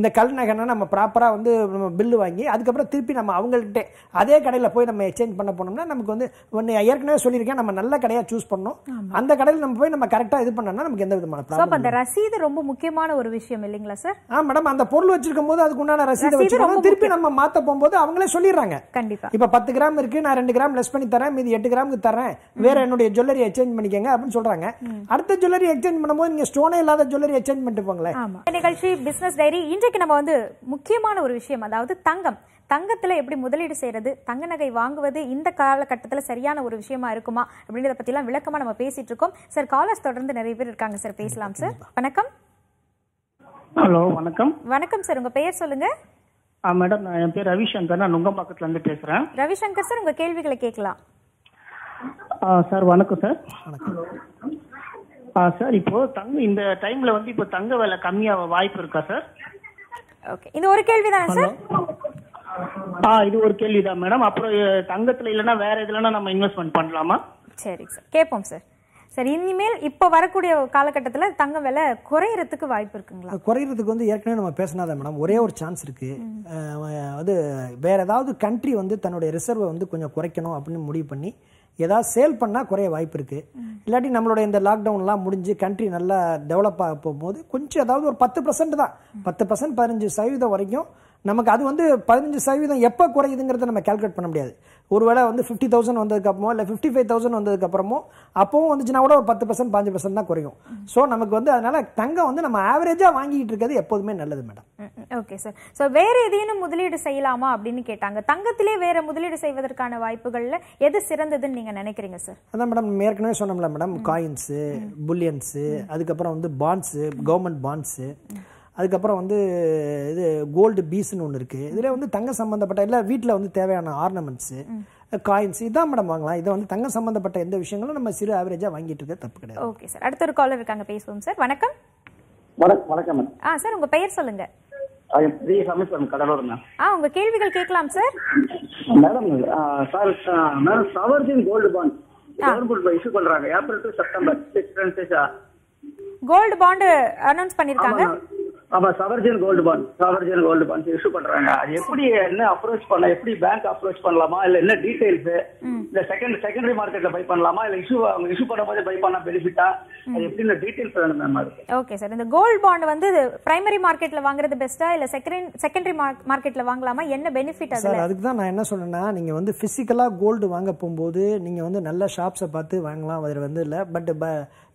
இந்த கல் நகைனா நம்ம ப்ராப்பராக வந்து நம்ம பில்லு வாங்கி அதுக்கப்புறம் திருப்பி நம்ம அவங்கள்ட்ட அதே கடையில் போய் நம்ம எக்ஸ்சேஞ்ச் பண்ண போனோம்னா நமக்கு வந்து ஒன்று ஏற்கனவே சொல்லியிருக்கேன் நம்ம நல்ல கடையாக சூஸ் பண்ணோம் அந்த கடையில் நம்ம போய் நம்ம கரெக்டாக இது பண்ணோம்னா நமக்கு எந்த விதமான ப்ராப்ளம் அந்த ரசீது ரொம்ப முக்கியமான ஒரு விஷயம் இல்லைங்களா சார் ஆ மேடம் அந்த பொருள் வச்சிருக்கும் போது அதுக்கு உண்டான ரசீது வச்சிருக்கோம் திருப்பி நம்ம மாற்ற போகும்போது அவங்களே சொல்லிடுறாங்க கண்டிப்பாக இப்போ பத்து கிராம் இருக்கு நான் ரெண்டு கிராம் லெஸ் பண்ணி தரேன் கிராம் இது எட்டு கிராமுக்கு தரேன் வேற என்னுடைய ஜுவல்லரி எக்ஸ்சேஞ்ச் பண்ணிக்கங்க அப்படின்னு சொல்றாங்க அடுத்த ஜுவல்லரி எக்ஸ்சேஞ்ச் பண்ணும்போது நீங்க ஸ்டோனே இல்லாத ஜுவல்லரி எக்ஸ்சேஞ்ச் பண்ணிட்டு நிகழ்ச்சி பிசினஸ் டைரி இன்றைக்கு நம்ம வந்து முக்கியமான ஒரு விஷயம் அதாவது தங்கம் தங்கத்தில் எப்படி முதலீடு செய்கிறது தங்க நகை வாங்குவது இந்த காலகட்டத்தில் சரியான ஒரு விஷயமா இருக்குமா அப்படின்றத பற்றிலாம் விளக்கமாக நம்ம பேசிட்டு இருக்கோம் சார் காலர்ஸ் தொடர்ந்து நிறைய பேர் இருக்காங்க சார் பேசலாம் சார் வணக்கம் ஹலோ வணக்கம் வணக்கம் சார் உங்க பெயர் சொல்லுங்க மேடம் என் பேர் ரவிசங்கர் நான் நுங்கம்பாக்கத்துல இருந்து பேசுறேன் ரவிசங்கர் சார் உங்க கேள்விகளை கேட்கலாம் சார் வணக்கம் சார் வணக்கம் சார் இப்போ தங்க இந்த டைம்ல வந்து இப்போ தங்க விலை கம்மியாக வாய்ப்பு இருக்கா சார் ஓகே இது ஒரு கேள்வி தான் சார் ஆ இது ஒரு கேள்வி தான் மேடம் அப்புறம் தங்கத்துல இல்லைன்னா வேற எதுலன்னா நம்ம இன்வெஸ்ட்மெண்ட் பண்ணலாமா சரி சார் கேட்போம் சார் சரி இனிமேல் இப்போ வரக்கூடிய காலகட்டத்தில் தங்க விலை குறையறதுக்கு வாய்ப்பு இருக்குங்களா குறையறதுக்கு வந்து ஏற்கனவே நம்ம பேசினாதான் மேடம் ஒரே ஒரு சான்ஸ் இருக்கு அது வேற ஏதாவது கண்ட்ரி வந்து தன்னுடைய ரிசர்வை வந்து கொஞ்சம் குறைக்கணும் அப்படின்னு முடிவு பண்ணி ஏதாவது சேல் பண்ணால் குறைய வாய்ப்பு இருக்குது இல்லாட்டி நம்மளோட இந்த லாக்டவுன்லாம் முடிஞ்சு கண்ட்ரி நல்லா டெவலப் ஆக போகும்போது கொஞ்சம் ஏதாவது ஒரு பத்து பர்சன்ட் தான் பத்து பர்சன்ட் பதினஞ்சு சதவீதம் வரைக்கும் நமக்கு அது வந்து பதினஞ்சு சதவீதம் எப்போ குறையுதுங்கிறத நம்ம கேல்குலேட் பண்ண முடியாது ஒருவேளை வந்து ஃபிஃப்டி தௌசண்ட் வந்ததுக்கப்புறமோ இல்லை ஃபிஃப்டி ஃபைவ் தௌசண்ட் வந்ததுக்கப்புறமோ அப்போவும் வந்துச்சுன்னா கூட ஒரு பத்து பர்சன்ட் பாஞ்சு பர்சன்ட் தான் குறையும் ஸோ நமக்கு வந்து அதனால தங்கம் வந்து நம்ம ஆவரேஜாக வாங்கிட்டு இருக்கிறது எப்போதுமே நல்லது மேடம் ஓகே சார் ஸோ வேறு எதேனும் முதலீடு செய்யலாமா அப்படின்னு கேட்டாங்க தங்கத்திலே வேற முதலீடு செய்வதற்கான வாய்ப்புகளில் எது சிறந்ததுன்னு நீங்கள் நினைக்கிறீங்க சார் அதான் மேடம் ஏற்கனவே சொன்னோம்ல மேடம் காயின்ஸு புல்லியன்ஸு அதுக்கப்புறம் வந்து பாண்ட்ஸு கவர்மெண்ட் பாண்ட்ஸு அதுக்கப்புறம் வந்து இது கோல்டு பீஸ்னு ஒன்று இருக்குது இதில் வந்து தங்க சம்மந்தப்பட்ட இல்லை வீட்டில் வந்து தேவையான ஆர்னமெண்ட்ஸு காயின்ஸ் இதான் மேடம் வாங்கலாம் இதை வந்து தங்க சம்மந்தப்பட்ட எந்த விஷயங்களும் நம்ம சிறு ஆவரேஜாக வாங்கிட்டு இருக்க தப்பு கிடையாது ஓகே சார் அடுத்த ஒரு காலர் இருக்காங்க பேசுவோம் சார் வணக்கம் வணக்கம் வணக்கம் ஆ சார் உங்கள் பெயர் சொல்லுங்கள் உங்க கேள்விகள் கேட்கலாம் sir madam sir madam sovereign gold bond issue பண்றாங்க April to September gold bond announce பண்ணிருக்காங்க ஆமா sovereign gold bond sovereign gold bond issue பண்றாங்க அது எப்படி என்ன அப்ரோச் பண்ணலாம் எப்படி பேங்க் அப்ரோச் பண்ணலாமா இல்ல என்ன டீடைல்ஸ் இந்த செகண்ட் செகண்டரி மார்க்கெட்ல பை பண்ணலாமா இல்ல இஷ்யூ அவங்க இஷ்யூ பண்ணும்போது பை பண்ணா பெனிஃபிட்டா அது எப்படி இந்த டீடைல்ஸ் வேணும் மேம் ஓகே சார் இந்த கோல்டு பாண்ட் வந்து பிரைமரி மார்க்கெட்ல வாங்குறது பெஸ்டா இல்ல செகண்ட் செகண்டரி மார்க்கெட்ல வாங்கலாமா என்ன பெனிஃபிட் அதுல அதுக்கு தான் நான் என்ன சொன்னேன்னா நீங்க வந்து பிசிக்கலா கோல்டு வாங்க போகும்போது நீங்க வந்து நல்ல ஷாப்ஸை பார்த்து வாங்கலாம் அது வந்து இல்ல பட்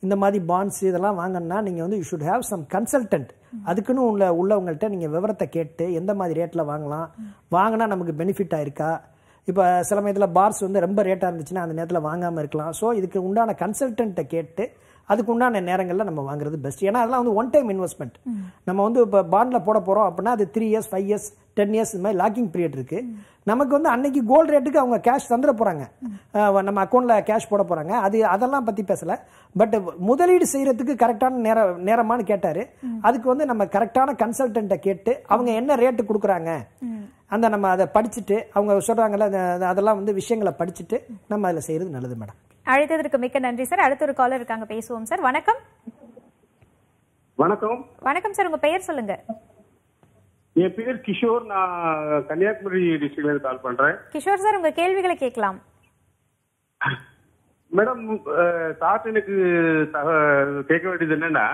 இந்த மாதிரி பாண்ட்ஸ் இதெல்லாம் வாங்கினா நீங்கள் வந்து you should have some consultant அதுக்குன்னு உள்ள உள்ளவங்கள்ட்ட நீங்கள் விவரத்தை கேட்டு எந்த மாதிரி ரேட்டில் வாங்கலாம் வாங்கினா நமக்கு பெனிஃபிட் ஆயிருக்கா இப்போ சில நேரத்தில் பார்ஸ் வந்து ரொம்ப ரேட்டாக இருந்துச்சுன்னா அந்த நேரத்தில் வாங்காமல் இருக்கலாம் ஸோ இதுக்கு உண்டான கன்சல்டன்ட்டை கேட்டு அதுக்கு உண்டான நேரங்களில் நம்ம வாங்குறது பெஸ்ட் ஏன்னா அதெல்லாம் வந்து ஒன் டைம் இன்வெஸ்ட்மெண்ட் நம்ம வந்து இப்போ பாண்டில் போட போகிறோம் அப்படின்னா அது three years five years ten years இந்த மாதிரி லாக்கிங் பீரியட் இருக்குது நமக்கு வந்து அன்னைக்கு கோல்டு ரேட்டுக்கு அவங்க கேஷ் தந்துட போகிறாங்க நம்ம அக்கௌண்ட்டில் கேஷ் போட போகிறாங்க அது அதெல்லாம் பற்றி பேசலை பட் முதலீடு செய்கிறதுக்கு கரெக்டான நேர நேரமானு கேட்டார் அதுக்கு வந்து நம்ம கரெக்டான கன்சல்டண்ட்டை கேட்டு அவங்க என்ன ரேட்டு கொடுக்குறாங்க அந்த நம்ம அதை படிச்சுட்டு அவங்க சொல்கிறாங்கல்ல அதெல்லாம் வந்து விஷயங்களை படிச்சுட்டு நம்ம அதில் செய்கிறது நல்லது மேடம் அழைத்ததற்கு மிக்க நன்றி சார் அடுத்த ஒரு காலர் இருக்காங்க பேசுவோம் சார் வணக்கம் வணக்கம் வணக்கம் சார் உங்க பெயர் சொல்லுங்க என் பேர் கிஷோர் நான் கன்னியாகுமரி டிஸ்ட்ரிக்ட்ல இருந்து கால் பண்றேன் கிஷோர் சார் உங்க கேள்விகளை கேட்கலாம் மேடம் சார் எனக்கு கேட்க வேண்டியது என்னன்னா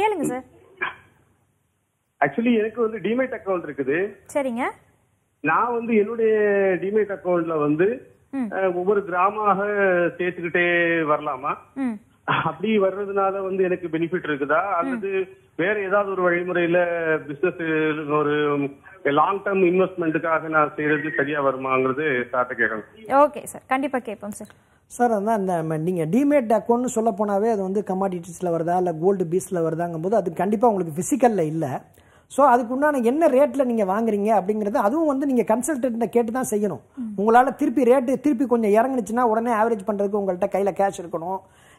கேளுங்க சார் ஆக்சுவலி எனக்கு வந்து டிமேட் அக்கௌண்ட் இருக்குது சரிங்க நான் வந்து என்னுடைய டிமேட் அக்கௌண்ட்ல வந்து ஒவ்வொரு கிராமமாக சேர்த்துக்கிட்டே வரலாமா அப்படி வர்றதுனால வந்து எனக்கு பெனிஃபிட் இருக்குதா அல்லது வேற ஏதாவது ஒரு வழிமுறையில பிசினஸ் ஒரு லாங் டேர்ம் இன்வெஸ்ட்மெண்ட்டுக்காக நான் செய்யறது சரியா வருமாங்கிறது சார்ட்ட கேட்கணும் ஓகே சார் கண்டிப்பா கேட்போம் சார் சார் அதான் அந்த நீங்கள் டிமேட் அக்கௌண்ட்னு சொல்ல போனாவே அது வந்து கமாடிட்டிஸில் வருதா இல்லை கோல்டு பீஸில் வருதாங்கும் போது அது கண்டிப்பாக உங்களுக்கு ஃபிசிக்கலில் இல்லை ஸோ அதுக்குண்டான என்ன ரேட்டில் நீங்கள் வாங்குறீங்க அப்படிங்கிறது அதுவும் வந்து நீங்கள் கன்சல்டன்ட்டை கேட்டு தான் செய்யணும் உங்களால் திருப்பி ரேட்டு திருப்பி கொஞ்சம் இறங்குனுச்சுன்னா உடனே ஆவரேஜ் பண்ணுறதுக்கு உங்கள்கிட்ட கையில் கேஷ் இருக்கணும்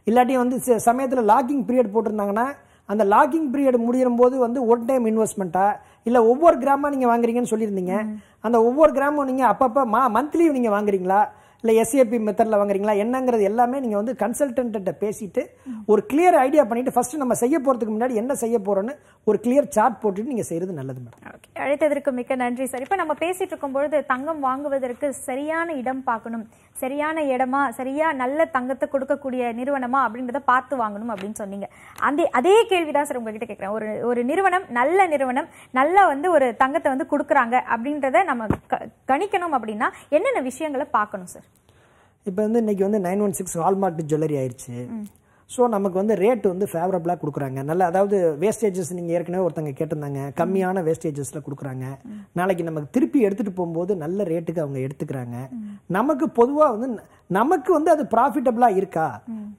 இல்லாட்டி வந்து சமயத்தில் லாக்கிங் பீரியட் போட்டிருந்தாங்கன்னா அந்த லாக்கிங் பீரியட் முடியும் போது வந்து ஒன் டைம் இன்வெஸ்ட்மெண்ட்டா இல்லை ஒவ்வொரு கிராமமாக நீங்கள் வாங்குறீங்கன்னு சொல்லியிருந்தீங்க அந்த ஒவ்வொரு கிராமும் நீங்கள் அப்பப்போ மா மந்த்லி நீங்கள் வாங்குறீங்களா இல்லை எஸ்ஏபி மெத்தடில் வாங்குறீங்களா என்னங்கிறது எல்லாமே நீங்கள் வந்து கன்சல்டன்ட்ட பேசிட்டு ஒரு கிளியர் ஐடியா பண்ணிவிட்டு ஃபர்ஸ்ட் நம்ம செய்ய போகிறதுக்கு முன்னாடி என்ன செய்ய போகிறோன்னு ஒரு கிளியர் சார்ட் போட்டுட்டு நீங்கள் செய்கிறது நல்லது மேடம் ஓகே அழைத்ததற்கு மிக்க நன்றி சார் இப்போ நம்ம பேசிகிட்டு இருக்கும்பொழுது தங்கம் வாங்குவதற்கு சரியான இடம் பார்க்கணும் சரியான இடமா சரியா நல்ல தங்கத்தை கொடுக்கக்கூடிய நிறுவனமா அப்படின்றத பார்த்து வாங்கணும் அப்படின்னு சொன்னீங்க அந்த அதே கேள்விதான் சார் உங்ககிட்ட கேட்குறேன் ஒரு ஒரு நிறுவனம் நல்ல நிறுவனம் நல்லா வந்து ஒரு தங்கத்தை வந்து கொடுக்குறாங்க அப்படின்றத நம்ம கணிக்கணும் அப்படின்னா என்னென்ன விஷயங்களை பார்க்கணும் சார் இப்போ வந்து இன்றைக்கி வந்து nine one six hallmark jewellery ஆயிடுச்சு ஸோ நமக்கு வந்து ரேட்டு வந்து ஃபேவரபுளாக கொடுக்குறாங்க நல்ல அதாவது வேஸ்டேஜஸ் நீங்கள் ஏற்கனவே ஒருத்தங்க கேட்டிருந்தாங்க கம்மியான வேஸ்டேஜஸில் கொடுக்குறாங்க நாளைக்கு நமக்கு திருப்பி எடுத்துகிட்டு போகும்போது நல்ல ரேட்டுக்கு அவங்க எடுத்துக்கிறாங்க நமக்கு பொதுவாக வந்து நமக்கு வந்து அது ப்ராஃபிட்டபிளாக இருக்கா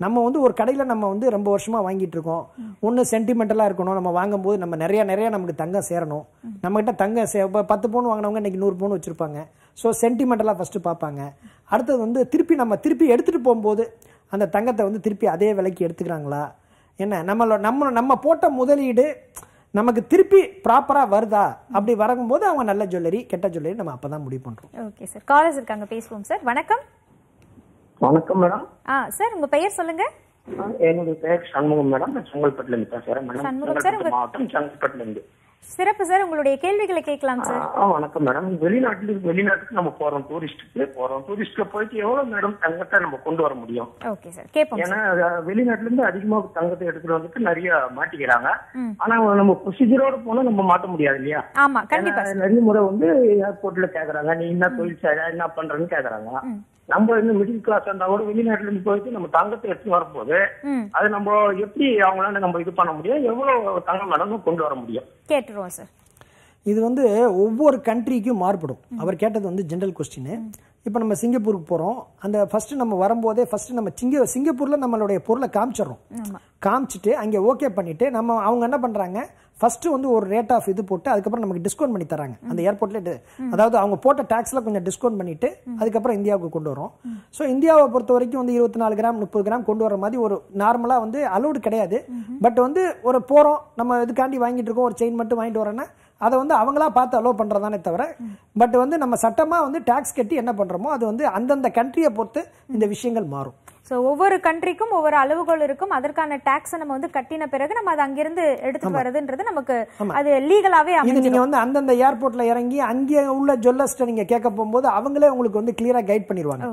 நம்ம வந்து ஒரு கடையில் நம்ம வந்து ரொம்ப வருஷமாக வாங்கிட்டு இருக்கோம் ஒன்று சென்டிமெண்டலாக இருக்கணும் நம்ம வாங்கும்போது நம்ம நிறையா நிறையா நமக்கு தங்கம் சேரணும் நம்மகிட்ட தங்கம் சே பத்து பவுன் வாங்கினவங்க இன்றைக்கி நூறு பவுன் வச்சுருப்பாங்க ஸோ சென்டிமெண்டலாக ஃபஸ்ட்டு பார்ப்பாங்க அடுத்தது வந்து திருப்பி நம்ம திருப்பி எடுத்துகிட்டு போகும்போது அந்த தங்கத்தை வந்து திருப்பி அதே விலைக்கு எடுத்துக்கிறாங்களா என்ன நம்மளோட நம்ம நம்ம போட்ட முதலீடு நமக்கு திருப்பி ப்ராப்பராக வருதா அப்படி வரங்கும்போது அவங்க நல்ல ஜுவல்லரி கெட்ட ஜுவல்லரி நம்ம அப்போ தான் முடிவு பண்ணுறோம் ஓகே சார் காலேஜ் இருக்காங்க பேசுவோம் சார் வணக்கம் வணக்கம் மேடம் ஆ சார் உங்கள் பெயர் சொல்லுங்கள் என்னுடைய பெயர் சண்முகம் மேடம் நான் செங்கல்பட்டுலேருந்து பேசுகிறேன் மேடம் மாவட்டம் செங்கல்பட்டுலேருந்து சிறப்பு சார் உங்களுடைய கேள்விகளை கேட்கலாம் சார் வணக்கம் மேடம் வெளிநாட்டுல வெளிநாட்டுக்கு நம்ம போறோம் டூரிஸ்டுக்கு போறோம் டூரிஸ்ட்ல போயிட்டு எவ்வளவு மேடம் தங்கத்தை நம்ம கொண்டு வர முடியும் ஓகே சார் கேட்போம் ஏன்னா வெளிநாட்டுல இருந்து அதிகமா தங்கத்தை எடுத்துட்டு வந்துட்டு நிறைய மாட்டிக்கிறாங்க ஆனா நம்ம ப்ரொசீஜரோட போனா நம்ம மாட்ட முடியாது இல்லையா ஆமா கண்டிப்பா நிறைய முறை வந்து ஏர்போர்ட்ல கேக்குறாங்க நீ என்ன தொழில் செய்ய என்ன பண்றேன்னு கேக்குறாங்க நம்ம வந்து மிடில் கிளாஸ் இருந்தா கூட வெளிநாட்டுல இருந்து போயிட்டு நம்ம தங்கத்தை எடுத்து வரும்போது அது நம்ம எப்படி அவங்களால நம்ம இது பண்ண முடியும் எவ்வளவு தங்கம் மேடம் கொண்டு வர முடியும் கேட்டுருவோம் சார் இது வந்து ஒவ்வொரு கண்ட்ரிக்கும் மாறுபடும் அவர் கேட்டது வந்து ஜென்ரல் கொஸ்டின் இப்போ நம்ம சிங்கப்பூருக்கு போகிறோம் அந்த ஃபஸ்ட்டு நம்ம வரும்போதே ஃபஸ்ட்டு நம்ம சிங்க சிங்கப்பூரில் நம்மளுடைய பொருளை காமிச்சிடுறோம் காமிச்சிட்டு அங்கே ஓகே பண்ணிவிட்டு நம்ம அவங்க என்ன பண்ணுறாங்க ஃபஸ்ட்டு வந்து ஒரு ரேட் ஆஃப் இது போட்டு அதுக்கப்புறம் நமக்கு டிஸ்கவுண்ட் பண்ணி தராங்க அந்த ஏர்போர்ட்ல அதாவது அவங்க போட்ட டேக்ஸில் கொஞ்சம் டிஸ்கவுண்ட் பண்ணிட்டு அதுக்கப்புறம் இந்தியாவுக்கு கொண்டு வரோம் ஸோ இந்தியாவை பொறுத்த வரைக்கும் வந்து இருபத்தி நாலு கிராம் முப்பது கிராம் கொண்டு வர மாதிரி ஒரு நார்மலாக வந்து அலௌடு கிடையாது பட் வந்து ஒரு போகிறோம் நம்ம இதுக்காண்டி வாங்கிட்டு இருக்கோம் ஒரு செயின் மட்டும் வாங்கிட்டு வரோன்னா அதை வந்து அவங்களா பார்த்து அலோவ் பண்ணுறதானே தவிர பட் வந்து நம்ம சட்டமாக வந்து டேக்ஸ் கட்டி என்ன பண்ணுறோமோ அது வந்து அந்தந்த கண்ட்ரியை பொறுத்து இந்த விஷயங்கள் மாறும் ஸோ ஒவ்வொரு கண்ட்ரிக்கும் ஒவ்வொரு அளவுகள் இருக்கும் அதற்கான டேக்ஸை நம்ம வந்து கட்டின பிறகு நம்ம அதை அங்கிருந்து எடுத்துட்டு வரதுன்றது நமக்கு அது லீகலாவே நீங்க வந்து அந்தந்த ஏர்போர்ட்ல இறங்கி அங்கே உள்ள ஜுவல்லர்ஸ்ட நீங்க கேட்க போகும்போது அவங்களே உங்களுக்கு வந்து கிளியரா கைட் பண்ணிடுவாங்க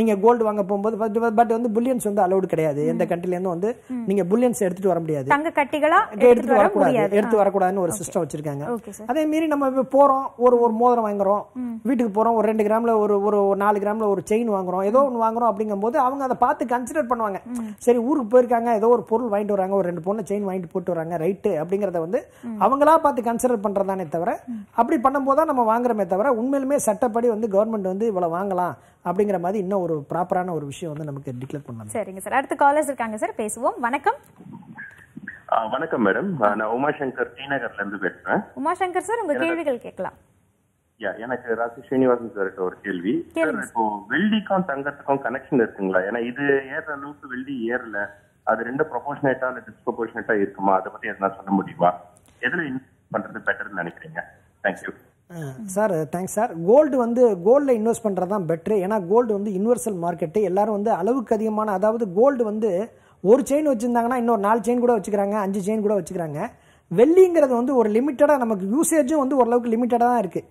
நீங்க கோல்டு வாங்க போகும்போது பட் வந்து புல்லியன்ஸ் வந்து அலோடு கிடையாது எந்த கண்ட்ரில இருந்து வந்து நீங்க புல்லியன்ஸ் எடுத்துட்டு வர முடியாது தங்க கட்டிகளா எடுத்துட்டு வரக்கூடாது எடுத்து வரக்கூடாதுன்னு ஒரு சிஸ்டம் வச்சிருக்காங்க அதே மீறி நம்ம போறோம் ஒரு ஒரு மோதிரம் வாங்குறோம் வீட்டுக்கு போறோம் ஒரு ரெண்டு கிராம்ல ஒரு ஒரு நாலு கிராம்ல ஒரு செயின் வாங்குறோம் ஏதோ ஒன்று வாங்குறோம் அப்படிங்கும்போது அவங்க அதை பார்த்து பார்த்து கன்சிடர் பண்ணுவாங்க சரி ஊருக்கு போயிருக்காங்க ஏதோ ஒரு பொருள் வாங்கிட்டு வராங்க ஒரு ரெண்டு பொண்ணு செயின் வாங்கிட்டு போட்டு வராங்க ரைட்டு அப்படிங்கிறத வந்து அவங்களா பார்த்து கன்சிடர் பண்ணுறதானே தவிர அப்படி பண்ணும்போது தான் நம்ம வாங்குறமே தவிர உண்மையிலுமே சட்டப்படி வந்து கவர்மெண்ட் வந்து இவ்வளோ வாங்கலாம் அப்படிங்கிற மாதிரி இன்னும் ஒரு ப்ராப்பரான ஒரு விஷயம் வந்து நமக்கு டிக்ளேர் பண்ணலாம் சரிங்க சார் அடுத்து காலேஜ் இருக்காங்க சார் பேசுவோம் வணக்கம் வணக்கம் மேடம் நான் உமாசங்கர் ஸ்ரீநகர்ல இருந்து பேசுறேன் உமாசங்கர் சார் உங்க கேள்விகள் கேட்கலாம் எனக்கு ராசி ஸ்ரீனிவாசன் சார் ஒரு கேள்வி இப்போ வெள்ளிக்கும் தங்கத்துக்கும் கனெக்ஷன் இருக்குங்களா ஏன்னா இது ஏற அளவுக்கு வெள்ளி ஏறல அது ரெண்டு ப்ரொபோஷனேட்டா இல்ல டிஸ்ப்ரொபோஷனேட்டா இருக்குமா அதை பத்தி எதனா சொல்ல முடியுமா எதுல இன்வெஸ்ட் பண்றது பெட்டர்னு நினைக்கிறீங்க thank you sir thanks sir gold வந்து கோல்டில் இன்வெஸ்ட் பண்ணுறது தான் பெட்ரு ஏன்னா கோல்டு வந்து யூனிவர்சல் மார்க்கெட்டு எல்லாரும் வந்து அளவுக்கு அதிகமான அதாவது கோல்டு வந்து ஒரு செயின் வச்சுருந்தாங்கன்னா இன்னொரு நாலு செயின் கூட வச்சுக்கிறாங்க அஞ்சு செயின் கூட வச்சுக்கிறாங்க வெள்ளிங்கிறது வந்து ஒரு லிமிட்டடாக நமக்கு யூசேஜும் வந்து ஓரளவுக்கு லிமிட்டடாக தான் இருக்குது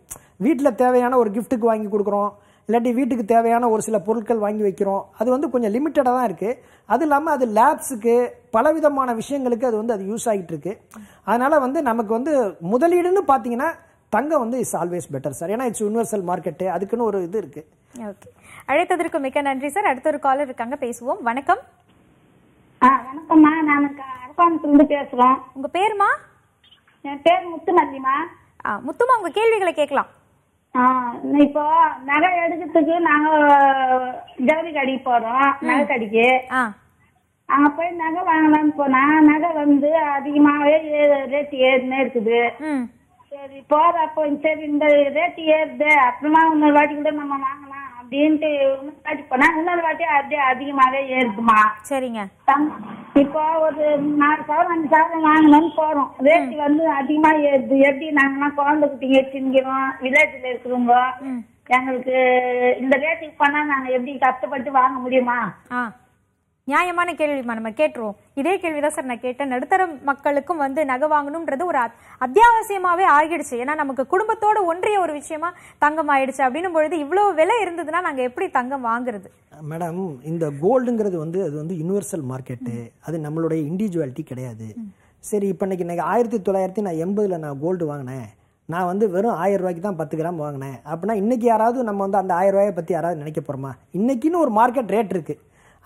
வீட்டில் தேவையான ஒரு கிஃப்ட்டுக்கு வாங்கி கொடுக்குறோம் இல்லாட்டி வீட்டுக்கு தேவையான ஒரு சில பொருட்கள் வாங்கி வைக்கிறோம் அது வந்து கொஞ்சம் லிமிட்டடாக தான் இருக்குது அது இல்லாமல் அது லேப்ஸுக்கு பலவிதமான விஷயங்களுக்கு அது வந்து அது யூஸ் ஆகிட்டு இருக்கு அதனால் வந்து நமக்கு வந்து முதலீடுன்னு பார்த்தீங்கன்னா தங்கம் வந்து இட்ஸ் ஆல்வேஸ் பெட்டர் சார் ஏன்னா இட்ஸ் யூனிவர்சல் மார்க்கெட்டு அதுக்குன்னு ஒரு இது இருக்குது ஓகே அழைத்ததற்கு மிக்க நன்றி சார் அடுத்த ஒரு காலர் இருக்காங்க பேசுவோம் வணக்கம் வணக்கம்மா பேசுறேன் உங்க பேருமா என் பேர் முத்துமல்லிமா முத்துமா உங்க கேள்விகளை கேட்கலாம் இப்போ நகை எடுக்கிறதுக்கு நாங்க ஜவுளி கடைக்கு போறோம் நகை கடைக்கு அங்க போய் நகை வாங்கலாம்னு போனா நகை வந்து அதிகமாவே ரேட் ஏறினே இருக்குது சரி போறப்போ சரி இந்த ரேட் ஏறுது அப்புறமா இன்னொரு வாட்டி கூட நம்ம வாங்கலாம் அப்படின்ட்டு போனா இன்னொரு வாட்டி அப்படியே அதிகமாவே ஏறுக்குமா சரிங்க இப்போ ஒரு நாலு சவரம் அஞ்சு சவரம் வாங்கணும்னு போறோம் ரேட் வந்து அதிகமா ஏறுது எப்படி நாங்கெல்லாம் குழந்தை குட்டிங்க வில்லேஜ்ல இருக்கிறவங்க எங்களுக்கு இந்த ரேட்டுக்கு போனா நாங்க எப்படி கஷ்டப்பட்டு வாங்க முடியுமா நியாயமான கேள்விமா நம்ம கேட்டுருவோம் இதே கேள்வி தான் சார் நான் கேட்டேன் நடுத்தர மக்களுக்கும் வந்து நகை வாங்கணுன்றது ஒரு அத்தியாவசியமாகவே ஆகிடுச்சு ஏன்னா நமக்கு குடும்பத்தோட ஒன்றிய ஒரு விஷயமா தங்கம் ஆயிடுச்சு அப்படின்னும் பொழுது இவ்வளோ விலை இருந்ததுன்னா நாங்கள் எப்படி தங்கம் வாங்குறது மேடம் இந்த கோல்டுங்கிறது வந்து அது வந்து யூனிவர்சல் மார்க்கெட்டு அது நம்மளுடைய இண்டிவிஜுவாலிட்டி கிடையாது சரி இப்போ இன்னைக்கு இன்னைக்கு ஆயிரத்தி தொள்ளாயிரத்தி நான் எண்பதில் நான் கோல்டு வாங்கினேன் நான் வந்து வெறும் ஆயிரம் ரூபாய்க்கு தான் பத்து கிராம் வாங்கினேன் அப்படின்னா இன்றைக்கி யாராவது நம்ம வந்து அந்த ஆயிரம் ரூபாயை பற்றி யாராவது நினைக்க போகிறோமா இன்றைக்கின்னு ஒரு மார்க்கெட் ரேட் இருக்குது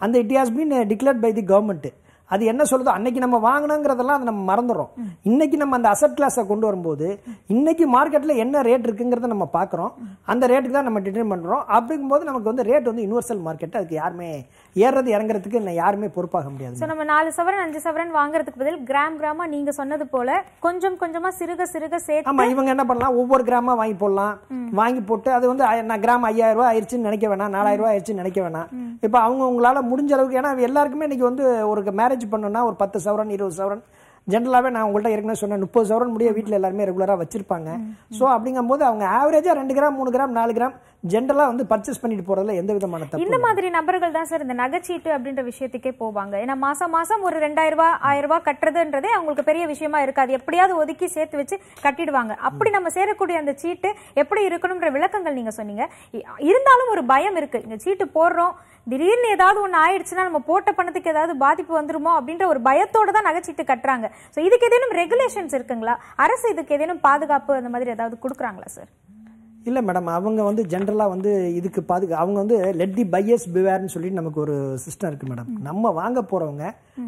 அந்த it has been declared by the government அது என்ன சொல்லுது அன்னைக்கு நம்ம வாங்கினோங்கிறதெல்லாம் அதை நம்ம மறந்துடுறோம் இன்னைக்கு நம்ம அந்த அசட் கிளாஸை கொண்டு வரும்போது இன்னைக்கு மார்க்கெட்டில் என்ன ரேட் இருக்குங்கிறத நம்ம பார்க்குறோம் அந்த ரேட்டுக்கு தான் நம்ம டிட்டர்மின் பண்ணுறோம் அப்படிங்கும்போது நமக்கு வந்து ரேட் வந்து யூனிவர்சல் மார்க்கெட் அதுக்கு யாருமே ஏறது இறங்குறதுக்கு என்ன யாருமே பொறுப்பாக முடியாது ஸோ நம்ம நாலு சவரன் அஞ்சு சவரன் வாங்குறதுக்கு பதில் கிராம் கிராமா நீங்க சொன்னது போல கொஞ்சம் கொஞ்சமா சிறுக சிறுக சேர்த்து ஆமா இவங்க என்ன பண்ணலாம் ஒவ்வொரு கிராமா வாங்கி போடலாம் வாங்கி போட்டு அது வந்து நான் கிராம் ஐயாயிரம் ரூபாய் ஆயிடுச்சுன்னு நினைக்க வேணாம் நாலாயிரம் ரூபாய் ஆயிடுச்சுன்னு நினைக்க வேணாம் இப்போ அவங்க உங்களால முடிஞ்ச அளவுக்கு ஏன்னா எல்லாருக்குமே இன்னைக்கு வந்து ஒரு மேரேஜ் பண்ணணும்னா ஒரு பத்து சவரன் இருபது சவரன் ஜென்ரலாகவே நான் உங்கள்கிட்ட ஏற்கனவே சொன்னேன் முப்பது சவரன் முடிய வீட்டில் எல்லாருமே ரெகுலராக வச்சிருப்பாங்க ஸோ அப்படிங்கும்போது அவங்க ஆவரேஜாக ரெண்டு கிராம் மூணு கிராம் நாலு கிராம் ஜென்ரலாக வந்து பர்ச்சேஸ் பண்ணிட்டு போகிறதுல எந்த விதமான தப்பு இந்த மாதிரி நபர்கள் தான் சார் இந்த நகைச்சீட்டு அப்படின்ற விஷயத்துக்கே போவாங்க ஏன்னா மாதம் மாதம் ஒரு ரெண்டாயிரம் ரூபா ஆயிரம் ரூபா கட்டுறதுன்றதே அவங்களுக்கு பெரிய விஷயமா இருக்காது எப்படியாவது ஒதுக்கி சேர்த்து வச்சு கட்டிடுவாங்க அப்படி நம்ம சேரக்கூடிய அந்த சீட்டு எப்படி இருக்கணும்ன்ற விளக்கங்கள் நீங்கள் சொன்னீங்க இருந்தாலும் ஒரு பயம் இருக்குது இந்த சீட்டு போடுறோம் திடீர்னு ஏதாவது ஒன்று ஆயிடுச்சுன்னா நம்ம போட்ட பணத்துக்கு ஏதாவது பாதிப்பு வந்துருமோ அப்படின்ற ஒரு பயத்தோட தான் நகைச்சீட்டு கட்டுறாங்க ஸோ இதுக்கு ஏதேனும் ரெகுலேஷன்ஸ் இருக்குங்களா அரசு இதுக்கு ஏதேனும் பாதுகாப்பு அந்த மாதிரி ஏதாவது கொடுக்குறாங்களா சார் இல்லை மேடம் அவங்க வந்து ஜென்ரலாக வந்து இதுக்கு பாதுகா அவங்க வந்து லெட் தி பையர்ஸ் பிவேர்னு சொல்லிட்டு நமக்கு ஒரு சிஸ்டம் இருக்குது மேடம் நம்ம வாங்க போகிறவங்க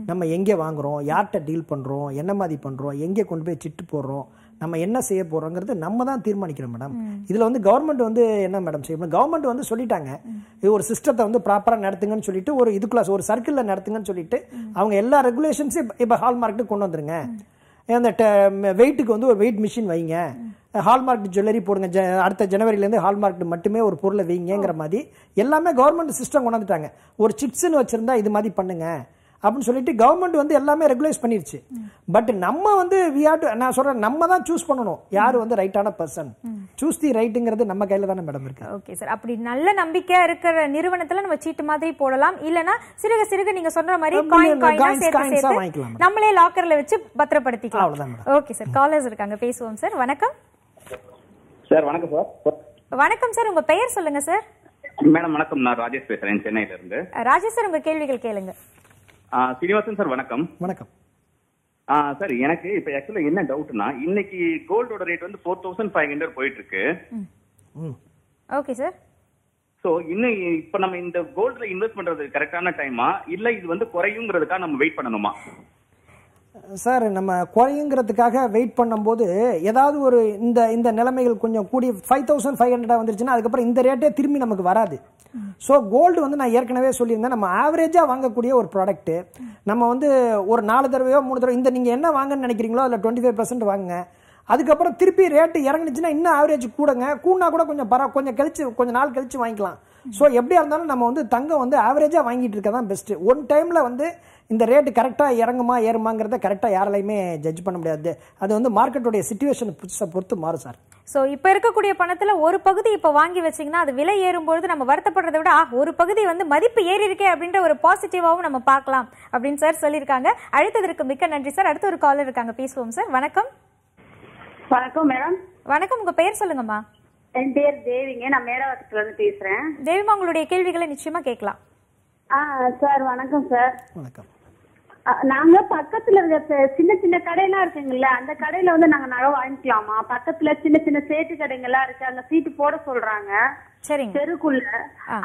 நம்ம எங்கே வாங்குகிறோம் யார்கிட்ட டீல் பண்ணுறோம் என்ன மாதிரி பண்ணுறோம் எங்கே கொண்டு போய் சிட்டு போடுறோம் நம்ம என்ன செய்ய போகிறோங்கிறது நம்ம தான் தீர்மானிக்கிறோம் மேடம் இதில் வந்து கவர்மெண்ட் வந்து என்ன மேடம் செய்யணும் கவர்மெண்ட் வந்து சொல்லிட்டாங்க இது ஒரு சிஸ்டத்தை வந்து ப்ராப்பராக நடத்துங்கன்னு சொல்லிட்டு ஒரு இதுக்குள்ள ஒரு சர்க்கிளில் நடத்துங்கன்னு சொல்லிட்டு அவங்க எல்லா ரெகுலேஷன்ஸும் இப்போ ஹால்மார்க்கு கொண்டு வந்துருங்க அந்த வெயிட்டுக்கு வந்து ஒரு வெயிட் மிஷின் வைங்க ஹால்மார்க் ஜுவல்லரி போடுங்க ஜ அடுத்த ஜனவரிலேருந்து ஹால்மார்க் மட்டுமே ஒரு பொருளை வைங்கிற மாதிரி எல்லாமே கவர்மெண்ட் சிஸ்டம் கொண்டாந்துட்டாங்க ஒரு சிப்ஸ்ன்னு வச்சுருந்தா இது மாதிரி பண்ணுங்க அப்படின்னு சொல்லிட்டு கவர்மெண்ட் வந்து எல்லாமே ரெகுலைஸ் பண்ணிருச்சு பட் நம்ம வந்து வி நான் சொல்றேன் நம்ம தான் சூஸ் பண்ணணும் யார் வந்து ரைட்டான பர்சன் சூஸ் தி ரைட்டுங்கிறது நம்ம கையில தானே மேடம் இருக்கு ஓகே சார் அப்படி நல்ல நம்பிக்கையா இருக்கிற நிறுவனத்துல நம்ம சீட்டு மாதிரி போடலாம் இல்லனா சிறுக சிறுக நீங்க சொல்ற மாதிரி காயின் சேர்த்து நம்மளே லாக்கர்ல வச்சு பத்திரப்படுத்திக்கலாம் ஓகே சார் காலர்ஸ் இருக்காங்க பேசுவோம் சார் வணக்கம் சார் வணக்கம் சார் வணக்கம் சார் உங்க பெயர் சொல்லுங்க சார் மேடம் வணக்கம் நான் ராஜேஷ் பேசுறேன் சென்னையில இருந்து ராஜேஷ் சார் உங்க கேள்விகள் கேளுங்க சீனிவாசன் சார் வணக்கம் வணக்கம் சார் எனக்கு இப்ப ஆக்சுவலா என்ன டவுட்னா இன்னைக்கு கோல்டோட ரேட் வந்து ஃபோர் தௌசண்ட் ஃபைவ் ஹண்ட்ரட் போயிட்டு இருக்கு ஓகே சார் ஸோ இன்னும் இப்ப நம்ம இந்த கோல்டுல இன்வெஸ்ட் பண்றது கரெக்டான டைமா இல்ல இது வந்து குறையுங்கிறதுக்காக நம்ம வெயிட் பண்ணணுமா சார் நம்ம குறையுங்கிறதுக்காக வெயிட் பண்ணும்போது ஏதாவது ஒரு இந்த இந்த நிலைமைகள் கொஞ்சம் கூடி ஃபைவ் தௌசண்ட் ஃபைவ் ஹண்ட்ரடாக வந்துருச்சுன்னா அதுக்கப்புறம் இந்த ரேட்டே திரும்பி நமக்கு வராது ஸோ கோல்டு வந்து நான் ஏற்கனவே சொல்லியிருந்தேன் நம்ம ஆவரேஜாக வாங்கக்கூடிய ஒரு ப்ராடக்ட்டு நம்ம வந்து ஒரு நாலு தடவையோ மூணு தடவை இந்த நீங்கள் என்ன வாங்கன்னு நினைக்கிறீங்களோ அதில் டுவெண்ட்டி ஃபைவ் பர்சன்ட் வாங்குங்க அதுக்கப்புறம் திருப்பி ரேட்டு இறங்குனுச்சுன்னா இன்னும் ஆவரேஜ் கூடங்க கூடனா கூட கொஞ்சம் பர கொஞ்சம் கழிச்சு கொஞ்சம் நாள் கழித்து வாங்கிக்கலாம் ஸோ எப்படியா இருந்தாலும் நம்ம வந்து தங்கம் வந்து ஆவரேஜாக வாங்கிட்டு இருக்க தான் பெஸ்ட்டு ஒன் டைமில் வந்து இந்த ரேட்டு கரெக்டாக இறங்குமா ஏறுமாங்கிறத கரெக்டாக யாராலையுமே ஜட்ஜ் பண்ண முடியாது அது வந்து மார்க்கெட்டுடைய சுச்சுவேஷன் புதுசாக பொறுத்து மாறும் சார் ஸோ இப்போ இருக்கக்கூடிய பணத்தில் ஒரு பகுதி இப்போ வாங்கி வச்சிங்கன்னா அது விலை ஏறும்பொழுது நம்ம வருத்தப்படுறதை விட ஒரு பகுதி வந்து மதிப்பு ஏறி இருக்கே அப்படின்ற ஒரு பாசிட்டிவாகவும் நம்ம பார்க்கலாம் அப்படின்னு சார் சொல்லியிருக்காங்க அடுத்ததற்கு மிக்க நன்றி சார் அடுத்த ஒரு காலர் இருக்காங்க பேசுவோம் சார் வணக்கம் வணக்கம் மேடம் வணக்கம் உங்கள் பெயர் சொல்லுங்கம்மா என் பேர் தேவிங்க நான் மேடாவட்டத்துல இருந்து பேசுறேன் தேவிமா உங்களுடைய கேள்விகளை நிச்சயமா கேட்கலாம் ஆ சார் வணக்கம் சார் வணக்கம் நாங்க பக்கத்துல இருக்க சின்ன சின்ன கடையெல்லாம் இருக்குங்கல்ல அந்த கடையில வந்து நாங்க நகை வாங்கிக்கலாமா பக்கத்துல சின்ன சின்ன சேட்டு கடைங்கெல்லாம் இருக்கு அங்க சீட்டு போட சொல்றாங்க சரிங்க தெருக்குள்ள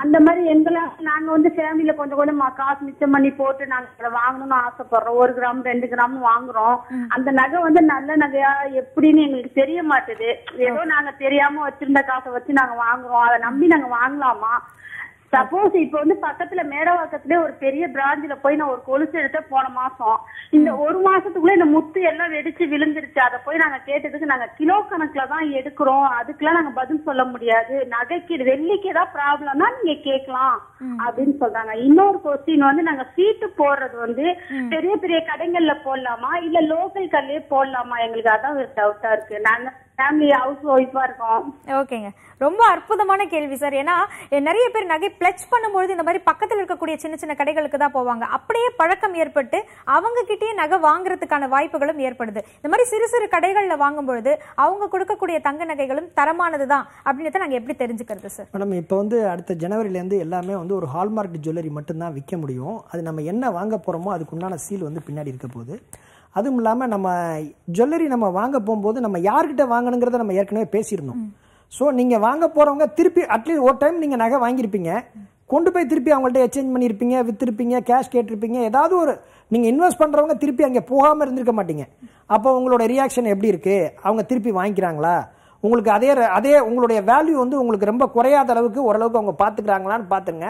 அந்த மாதிரி எங்கெல்லாம் நாங்க வந்து ஃபேமிலியில கொஞ்சம் கொஞ்சம் காசு மிச்சம் பண்ணி போட்டு நாங்க இதை வாங்கணும்னு ஆசைப்படுறோம் ஒரு கிராம் ரெண்டு கிராம் வாங்குறோம் அந்த நகை வந்து நல்ல நகையா எப்படின்னு எங்களுக்கு தெரிய மாட்டுது ஏதோ நாங்க தெரியாம வச்சிருந்த காசை வச்சு நாங்க வாங்குறோம் அதை நம்பி நாங்க வாங்கலாமா சப்போஸ் இப்ப வந்து பக்கத்துல மேடவாக்கத்துல ஒரு பெரிய பிராஞ்சில போய் நான் ஒரு கொலுசு எடுத்த போன மாசம் இந்த ஒரு மாசத்துக்குள்ள இந்த முத்து எல்லாம் வெடிச்சு விழுந்துருச்சு அதை போய் நாங்க கேட்டதுக்கு நாங்க கிலோ கணக்குல தான் எடுக்கிறோம் அதுக்கெல்லாம் நாங்க பதில் சொல்ல முடியாது நகைக்கு வெள்ளிக்கு ஏதாவது ப்ராப்ளம்னா நீங்க கேட்கலாம் அப்படின்னு சொல்றாங்க இன்னொரு கொஸ்டின் வந்து நாங்க சீட்டு போடுறது வந்து பெரிய பெரிய கடைகள்ல போடலாமா இல்ல லோக்கல் கல்லே போடலாமா எங்களுக்கு அதான் ஒரு டவுட்டா இருக்கு நாங்க ஓகேங்க ரொம்ப அற்புதமான கேள்வி சார் ஏன்னா நிறைய பேர் நகை பிளச் பண்ணும்பொழுது இந்த மாதிரி பக்கத்தில் இருக்கக்கூடிய சின்ன சின்ன கடைகளுக்கு தான் போவாங்க அப்படியே பழக்கம் ஏற்பட்டு அவங்க கிட்டேயே நகை வாங்குறதுக்கான வாய்ப்புகளும் ஏற்படுது இந்த மாதிரி சிறு சிறு கடைகளில் வாங்கும்பொழுது அவங்க கொடுக்கக்கூடிய தங்க நகைகளும் தரமானது தான் அப்படின்னு நாங்கள் எப்படி தெரிஞ்சுக்கிறது சார் மேடம் இப்போ வந்து அடுத்த ஜனவரிலேருந்து எல்லாமே வந்து ஒரு ஹால்மார்க் ஜுவல்லரி மட்டும்தான் விற்க முடியும் அது நம்ம என்ன வாங்க போகிறோமோ அதுக்குண்டான சீல் வந்து பின்னாடி இருக்க போகுது அதுவும் இல்லாமல் நம்ம ஜுவல்லரி நம்ம வாங்க போகும்போது நம்ம யார்கிட்ட வாங்கணுங்கிறத நம்ம ஏற்கனவே பேசியிருந்தோம் ஸோ நீங்கள் வாங்க போகிறவங்க திருப்பி அட்லீஸ்ட் ஒரு டைம் நீங்கள் நகை வாங்கியிருப்பீங்க கொண்டு போய் திருப்பி அவங்கள்ட்ட எக்ஸ்சேஞ்ச் பண்ணியிருப்பீங்க விற்றுருப்பீங்க கேஷ் கேட்டிருப்பீங்க ஏதாவது ஒரு நீங்கள் இன்வெஸ்ட் பண்ணுறவங்க திருப்பி அங்கே போகாமல் இருந்திருக்க மாட்டீங்க அப்போ உங்களோட ரியாக்ஷன் எப்படி இருக்குது அவங்க திருப்பி வாங்கிக்கிறாங்களா உங்களுக்கு அதே அதே உங்களுடைய வேல்யூ வந்து உங்களுக்கு ரொம்ப குறையாத அளவுக்கு ஓரளவுக்கு அவங்க பார்த்துக்கிறாங்களான்னு பார்த்துங்க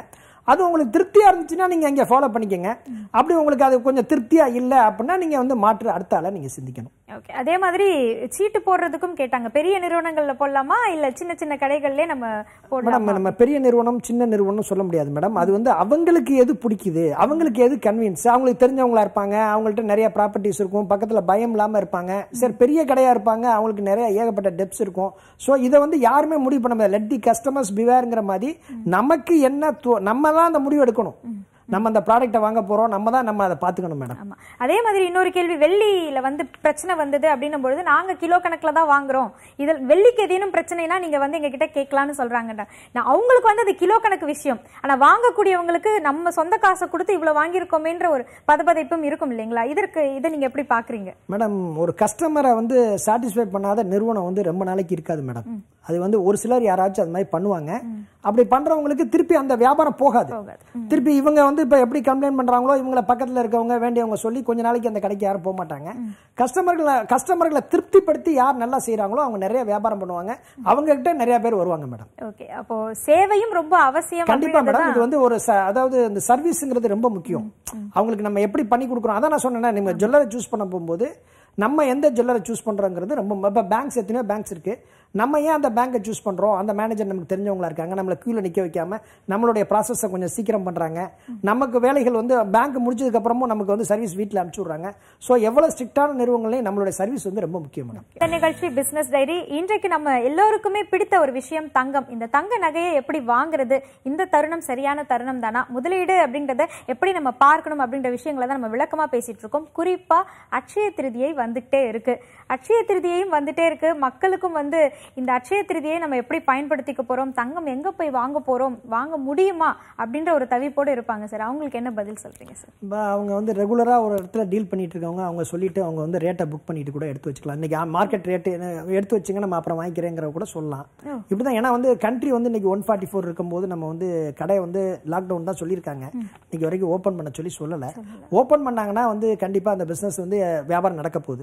அது உங்களுக்கு திருப்தியாக இருந்துச்சுன்னா நீங்கள் இங்கே ஃபாலோ பண்ணிக்கோங்க அப்படி உங்களுக்கு அது கொஞ்சம் திருப்தியாக இல்லை அப்படின்னா நீங்கள் வந்து மாற்று அடுத்த ஆளை நீங்கள் சிந்திக்கணும் ஓகே அதே மாதிரி சீட்டு போடுறதுக்கும் கேட்டாங்க பெரிய நிறுவனங்களில் போடலாமா இல்லை சின்ன சின்ன கடைகள்லே நம்ம போடலாம் நம்ம பெரிய நிறுவனம் சின்ன நிறுவனம் சொல்ல முடியாது மேடம் அது வந்து அவங்களுக்கு எது பிடிக்குது அவங்களுக்கு எது கன்வீன்ஸ் அவங்களுக்கு தெரிஞ்சவங்களா இருப்பாங்க அவங்கள்ட்ட நிறைய ப்ராப்பர்ட்டிஸ் இருக்கும் பக்கத்தில் பயம் இல்லாமல் இருப்பாங்க சரி பெரிய கடையாக இருப்பாங்க அவங்களுக்கு நிறைய ஏகப்பட்ட டெப்ஸ் இருக்கும் ஸோ இதை வந்து யாருமே முடிவு பண்ண முடியாது லெட் தி கஸ்டமர்ஸ் பிவேருங்கிற மாதிரி நமக்கு என்ன நம்ம தான் அந்த முடிவு எடுக்கணும் நம்ம அந்த ப்ராடக்ட்டை வாங்க போகிறோம் நம்ம தான் நம்ம அதை பார்த்துக்கணும் மேடம் ஆமாம் அதே மாதிரி இன்னொரு கேள்வி வெள்ளியில் வந்து பிரச்சனை வந்தது அப்படின்னும் பொழுது நாங்கள் கிலோ கணக்கில் தான் வாங்குறோம் இதில் வெள்ளிக்கு எதேனும் பிரச்சனைனா நீங்கள் வந்து எங்ககிட்ட கேட்கலான்னு சொல்கிறாங்கடா நான் அவங்களுக்கு வந்து அது கிலோ கணக்கு விஷயம் ஆனால் வாங்கக்கூடியவங்களுக்கு நம்ம சொந்த காசை கொடுத்து இவ்வளோ வாங்கியிருக்கோமேன்ற ஒரு பதப்பதைப்பும் இருக்கும் இல்லைங்களா இதற்கு இதை நீங்கள் எப்படி பார்க்குறீங்க மேடம் ஒரு கஸ்டமரை வந்து சாட்டிஸ்ஃபை பண்ணாத நிறுவனம் வந்து ரொம்ப நாளைக்கு இருக்காது மேடம் அது வந்து ஒரு சிலர் யாராச்சும் அது மாதிரி பண்ணுவாங்க அப்படி பண்றவங்களுக்கு திருப்பி அந்த வியாபாரம் போகாது திருப்பி இவங்க வந்து இப்போ எப்படி கம்ப்ளைண்ட் பண்றாங்களோ இவங்களை பக்கத்தில் இருக்கவங்க வேண்டியவங்க சொல்லி கொஞ்ச நாளைக்கு அந்த கடைக்கு யாரும் போக மாட்டாங்க கஸ்டமர்களை கஸ்டமர்களை திருப்திப்படுத்தி யார் நல்லா செய்யறாங்களோ அவங்க நிறைய வியாபாரம் பண்ணுவாங்க அவங்க கிட்ட நிறைய பேர் வருவாங்க மேடம் ஓகே அப்போ சேவையும் ரொம்ப அவசியம் கண்டிப்பா மேடம் இது வந்து ஒரு அதாவது இந்த சர்வீஸ்ங்கிறது ரொம்ப முக்கியம் அவங்களுக்கு நம்ம எப்படி பண்ணி கொடுக்குறோம் அதான் நான் சொன்னேன் நீங்க ஜுவல்லரை சூஸ் பண்ண போகும்போது நம்ம எந்த ஜுவல்லரை சூஸ் பண்றோங்கிறது ரொம்ப இப்போ பேங்க்ஸ் எத்தனையோ பேங்க்ஸ் இருக்குது நம்ம ஏன் அந்த பேங்க்கை சூஸ் பண்ணுறோம் அந்த மேனேஜர் நமக்கு தெரிஞ்சவங்களா இருக்காங்க நம்மளை கீழே நிற்க வைக்காமல் நம்மளுடைய ப்ராசஸை கொஞ்சம் சீக்கிரம் பண்ணுறாங்க நமக்கு வேலைகள் வந்து பேங்க் முடிச்சதுக்கப்புறமும் நமக்கு வந்து சர்வீஸ் வீட்டில் அனுப்பிச்சி விட்றாங்க ஸோ எவ்வளோ ஸ்ட்ரிக்டான நிறுவனங்களையும் நம்மளுடைய சர்வீஸ் வந்து ரொம்ப முக்கியமான இந்த நிகழ்ச்சி பிஸ்னஸ் டைரி இன்றைக்கு நம்ம எல்லோருக்குமே பிடித்த ஒரு விஷயம் தங்கம் இந்த தங்க நகையை எப்படி வாங்குறது இந்த தருணம் சரியான தருணம் தானா முதலீடு அப்படின்றத எப்படி நம்ம பார்க்கணும் அப்படின்ற விஷயங்களை தான் நம்ம விளக்கமாக பேசிகிட்டு இருக்கோம் குறிப்பாக அட்சய திருதியை வந்துகிட்டே இருக்குது அட்சய திருதியையும் வந்துட்டே இருக்குது மக்களுக்கும் வந்து இந்த அட்சய திருதியை நம்ம எப்படி பயன்படுத்திக்க போகிறோம் தங்கம் எங்கே போய் வாங்க போகிறோம் வாங்க முடியுமா அப்படின்ற ஒரு தவிப்போடு இருப்பாங்க சார் அவங்களுக்கு என்ன பதில் சொல்கிறீங்க சார் அவங்க வந்து ரெகுலராக ஒரு இடத்துல டீல் பண்ணிட்டு இருக்கவங்க அவங்க சொல்லிட்டு அவங்க வந்து ரேட்டை புக் பண்ணிட்டு கூட எடுத்து வச்சுக்கலாம் இன்னைக்கு மார்க்கெட் ரேட்டு எடுத்து வச்சுங்க நம்ம அப்புறம் வாங்கிக்கிறேங்கிற கூட சொல்லலாம் இப்படி தான் ஏன்னா வந்து கண்ட்ரி வந்து இன்னைக்கு ஒன் ஃபார்ட்டி ஃபோர் இருக்கும்போது நம்ம வந்து கடையை வந்து லாக்டவுன் தான் சொல்லியிருக்காங்க இன்னைக்கு வரைக்கும் ஓப்பன் பண்ண சொல்லி சொல்லலை ஓப்பன் பண்ணாங்கன்னா வந்து கண்டிப்பாக அந்த பிஸ்னஸ் வந்து வியாபாரம் நடக்க போகுது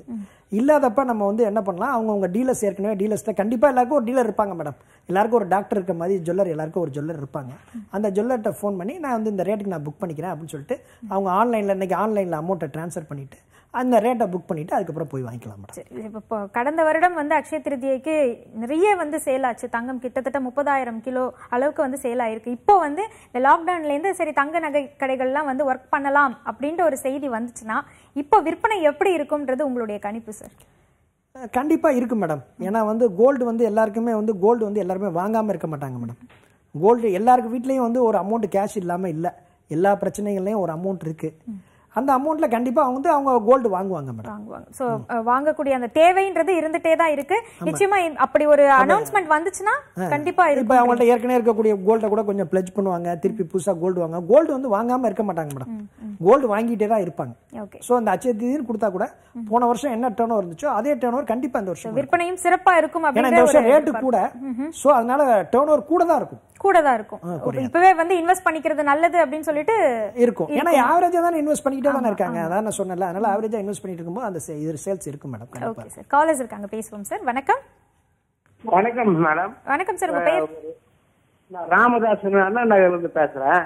இல்லாதப்ப நம்ம வந்து என்ன பண்ணலாம் அவங்க அவங்கவுங்க டீலர்ஸ் ஏற்கனவே டீலர்ஸ்ட்ட கண்டிப்பாக எல்லாருக்கும் ஒரு டீலர் இருப்பாங்க மேடம் எல்லாருக்கும் ஒரு டாக்டர் இருக்க மாதிரி ஜுவல்லர் எல்லாருக்கும் ஒரு ஜுவல்லர் இருப்பாங்க அந்த ஜுவல்லர்கிட்ட ஃபோன் பண்ணி நான் வந்து இந்த ரேட்டுக்கு நான் புக் பண்ணிக்கிறேன் அப்படின்னு சொல்லிட்டு அவங்க ஆன்லைனில் இன்றைக்கி ஆன்லைனில் அமௌண்ட்டை ட்ரான்ஸ்ஃபர் பண்ணிவிட்டு அந்த ரேட்டை புக் பண்ணிட்டு அதுக்கப்புறம் போய் வாங்கிக்கலாம் மேடம் இப்போ கடந்த வருடம் வந்து அக்ஷய திருதியைக்கு நிறைய வந்து சேல் ஆச்சு தங்கம் கிட்டத்தட்ட முப்பதாயிரம் கிலோ அளவுக்கு வந்து சேல் ஆயிருக்கு இப்போ வந்து இந்த லாக்டவுன்லேருந்து சரி தங்க நகை கடைகள்லாம் வந்து ஒர்க் பண்ணலாம் அப்படின்ற ஒரு செய்தி வந்துச்சுன்னா இப்போ விற்பனை எப்படி இருக்கும்ன்றது உங்களுடைய கணிப்பு சார் கண்டிப்பாக இருக்குது மேடம் ஏன்னா வந்து கோல்டு வந்து எல்லாருக்குமே வந்து கோல்டு வந்து எல்லாருமே வாங்காமல் இருக்க மாட்டாங்க மேடம் கோல்டு எல்லாருக்கும் வீட்லேயும் வந்து ஒரு அமௌண்ட் கேஷ் இல்லாமல் இல்லை எல்லா பிரச்சனைகள்லையும் ஒரு அமௌண்ட் இருக்குது அந்த அமௌண்ட்டில் கண்டிப்பாக வந்து அவங்க கோல்டு வாங்குவாங்க மேடம் வாங்குவாங்க ஸோ வாங்கக்கூடிய அந்த தேவைன்றது இருந்துகிட்டே தான் இருக்கு நிச்சயமா அப்படி ஒரு அனௌன்ஸ்மெண்ட் வந்துச்சுன்னா கண்டிப்பாக இப்போ அவங்கள்ட்ட ஏற்கனவே இருக்கக்கூடிய கோல்டை கூட கொஞ்சம் பிளஜ் பண்ணுவாங்க திருப்பி புதுசாக கோல்டு வாங்க கோல்டு வந்து வாங்காமல் இருக்க மாட்டாங்க மேடம் கோல்டு வாங்கிட்டே தான் இருப்பாங்க ஓகே ஸோ அந்த அச்சே தீதின்னு கொடுத்தா கூட போன வருஷம் என்ன டேர்ன் ஓவர் இருந்துச்சோ அதே டேர்ன் ஓவர் கண்டிப்பாக இந்த வருஷம் விற்பனையும் சிறப்பாக இருக்கும் ஏன்னா வருஷம் ரேட்டு கூட ஸோ அதனால டேர்ன் ஓவர் கூட தான் இருக்கும் கூட தான் இருக்கும் இப்பவே வந்து இன்வெஸ்ட் பண்ணிக்கிறது நல்லது அப்படின்னு சொல்லிட்டு இருக்கும் ஏன்னா ஆவரேஜா தான் இன்வெஸ்ட் பண்ணிட்டே தான் இருக்காங்க அதான் நான் சொன்னல அதனால ஆவரேஜா இன்வெஸ்ட் பண்ணிட்டு இருக்கும்போது அந்த இது சேல்ஸ் இருக்கும் மேடம் ஓகே சார் காலர்ஸ் இருக்காங்க பேசுவோம் சார் வணக்கம் வணக்கம் மேடம் வணக்கம் சார் உங்க பேர் ராமதாசன் அண்ணா நகர்ல இருந்து பேசுறேன்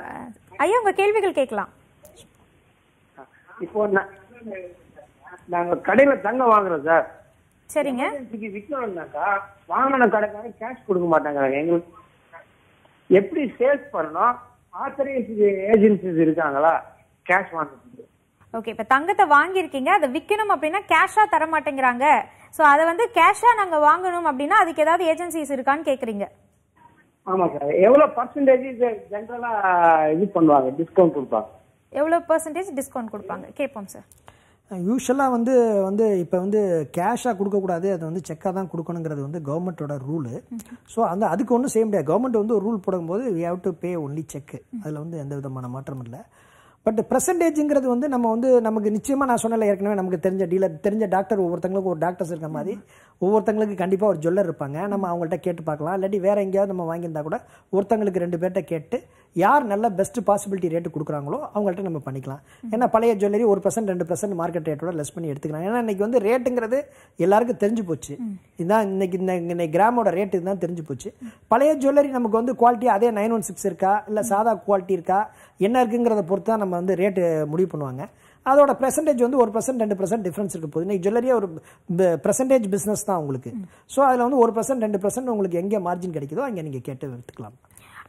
ஐயா உங்க கேள்விகள் கேட்கலாம் இப்போ நாங்க கடையில தங்க வாங்குறோம் சார் சரிங்க விற்கணும்னாக்கா வாங்கின கடைக்காரன் கேஷ் கொடுக்க மாட்டாங்க எங்களுக்கு எப்படி சேல்ஸ் பண்ணணும் ஆத்தரைஸ்டு ஏஜென்சிஸ் இருக்காங்களா கேஷ் வாங்குறது ஓகே இப்போ தங்கத்தை வாங்கியிருக்கீங்க அதை விற்கணும் அப்படின்னா கேஷாக தர மாட்டேங்கிறாங்க ஸோ அதை வந்து கேஷாக நாங்கள் வாங்கணும் அப்படின்னா அதுக்கு ஏதாவது ஏஜென்சிஸ் இருக்கான்னு கேட்குறீங்க ஆமாம் சார் எவ்வளோ பர்சன்டேஜ் ஜென்ரலாக இது பண்ணுவாங்க டிஸ்கவுண்ட் கொடுப்பாங்க எவ்வளோ பர்சன்டேஜ் டிஸ்கவுண்ட் கொடுப்பாங்க கேட்போம் சார் யூஸ்வலாக வந்து வந்து இப்போ வந்து கேஷாக கொடுக்கக்கூடாது அது வந்து செக்காக தான் கொடுக்கணுங்கிறது வந்து கவர்மெண்ட்டோட ரூலு ஸோ அந்த அதுக்கு ஒன்றும் செய்ய முடியாது கவர்மெண்ட் வந்து ரூல் போடும்போது we have to pay only cheque அதில் வந்து எந்த விதமான மாற்றம் இல்லை பட் ப்ரெசன்டேஜுங்கிறது வந்து நம்ம வந்து நமக்கு நிச்சயமாக நான் சொன்னல ஏற்கனவே நமக்கு தெரிஞ்ச டீலர் தெரிஞ்ச டாக்டர் ஒவ்வொருத்தங்களுக்கும் ஒரு டாக்டர்ஸ் இருக்கிற மாதிரி ஒவ்வொருத்தங்களுக்கு கண்டிப்பாக ஒரு ஜுவல்லர் இருப்பாங்க நம்ம அவங்கள்ட்ட கேட்டு பார்க்கலாம் இல்லாட்டி வேறு எங்கேயாவது நம்ம வாங்கியிருந்தால் கூட ஒருத்தங்களுக்கு ரெண்டு பேர்கிட்ட கேட்டு யார் நல்ல பெஸ்ட் பாசிபிலிட்டி ரேட்டு கொடுக்குறாங்களோ அவங்கள்ட்ட நம்ம பண்ணிக்கலாம் ஏன்னா பழைய ஜுவல்லரி ஒரு பர்சன்ட் ரெண்டு பர்சன்ட் மார்க்கெட் ரேட்டோட லெஸ் பண்ணி எடுத்துக்கலாம் ஏன்னா இன்னைக்கு வந்து ரேட்டுங்கிறது எல்லாருக்கும் தெரிஞ்சு போச்சு இதுதான் இன்னைக்கு இன்னைக்கு கிராமோட ரேட்டு இதுதான் தெரிஞ்சு போச்சு பழைய ஜுவல்லரி நமக்கு வந்து குவாலிட்டி அதே நைன் ஒன் சிக்ஸ் இருக்கா இல்லை சாதா குவாலிட்டி இருக்கா என்ன இருக்குங்கிறத பொறுத்து தான் நம்ம வந்து ரேட்டு முடிவு பண்ணுவாங்க அதோட பெர்சன்டேஜ் வந்து ஒரு பர்சன்ட் ரெண்டு பர்சன்ட் டிஃப்ரென்ஸ் இருக்க போகுது இன்னைக்கு ஜுவல்லரியே ஒரு பெர்சன்டேஜ் பிஸ்னஸ் தான் உங்களுக்கு ஸோ அதில் வந்து ஒரு பர்சன்ட் ரெண்டு பர்சன்ட் உங்களுக்கு எங்கே மார்ஜின் கிடைக்குதோ அங்கே நீங்கள் கேட்டு எடுத்துக்கலாம்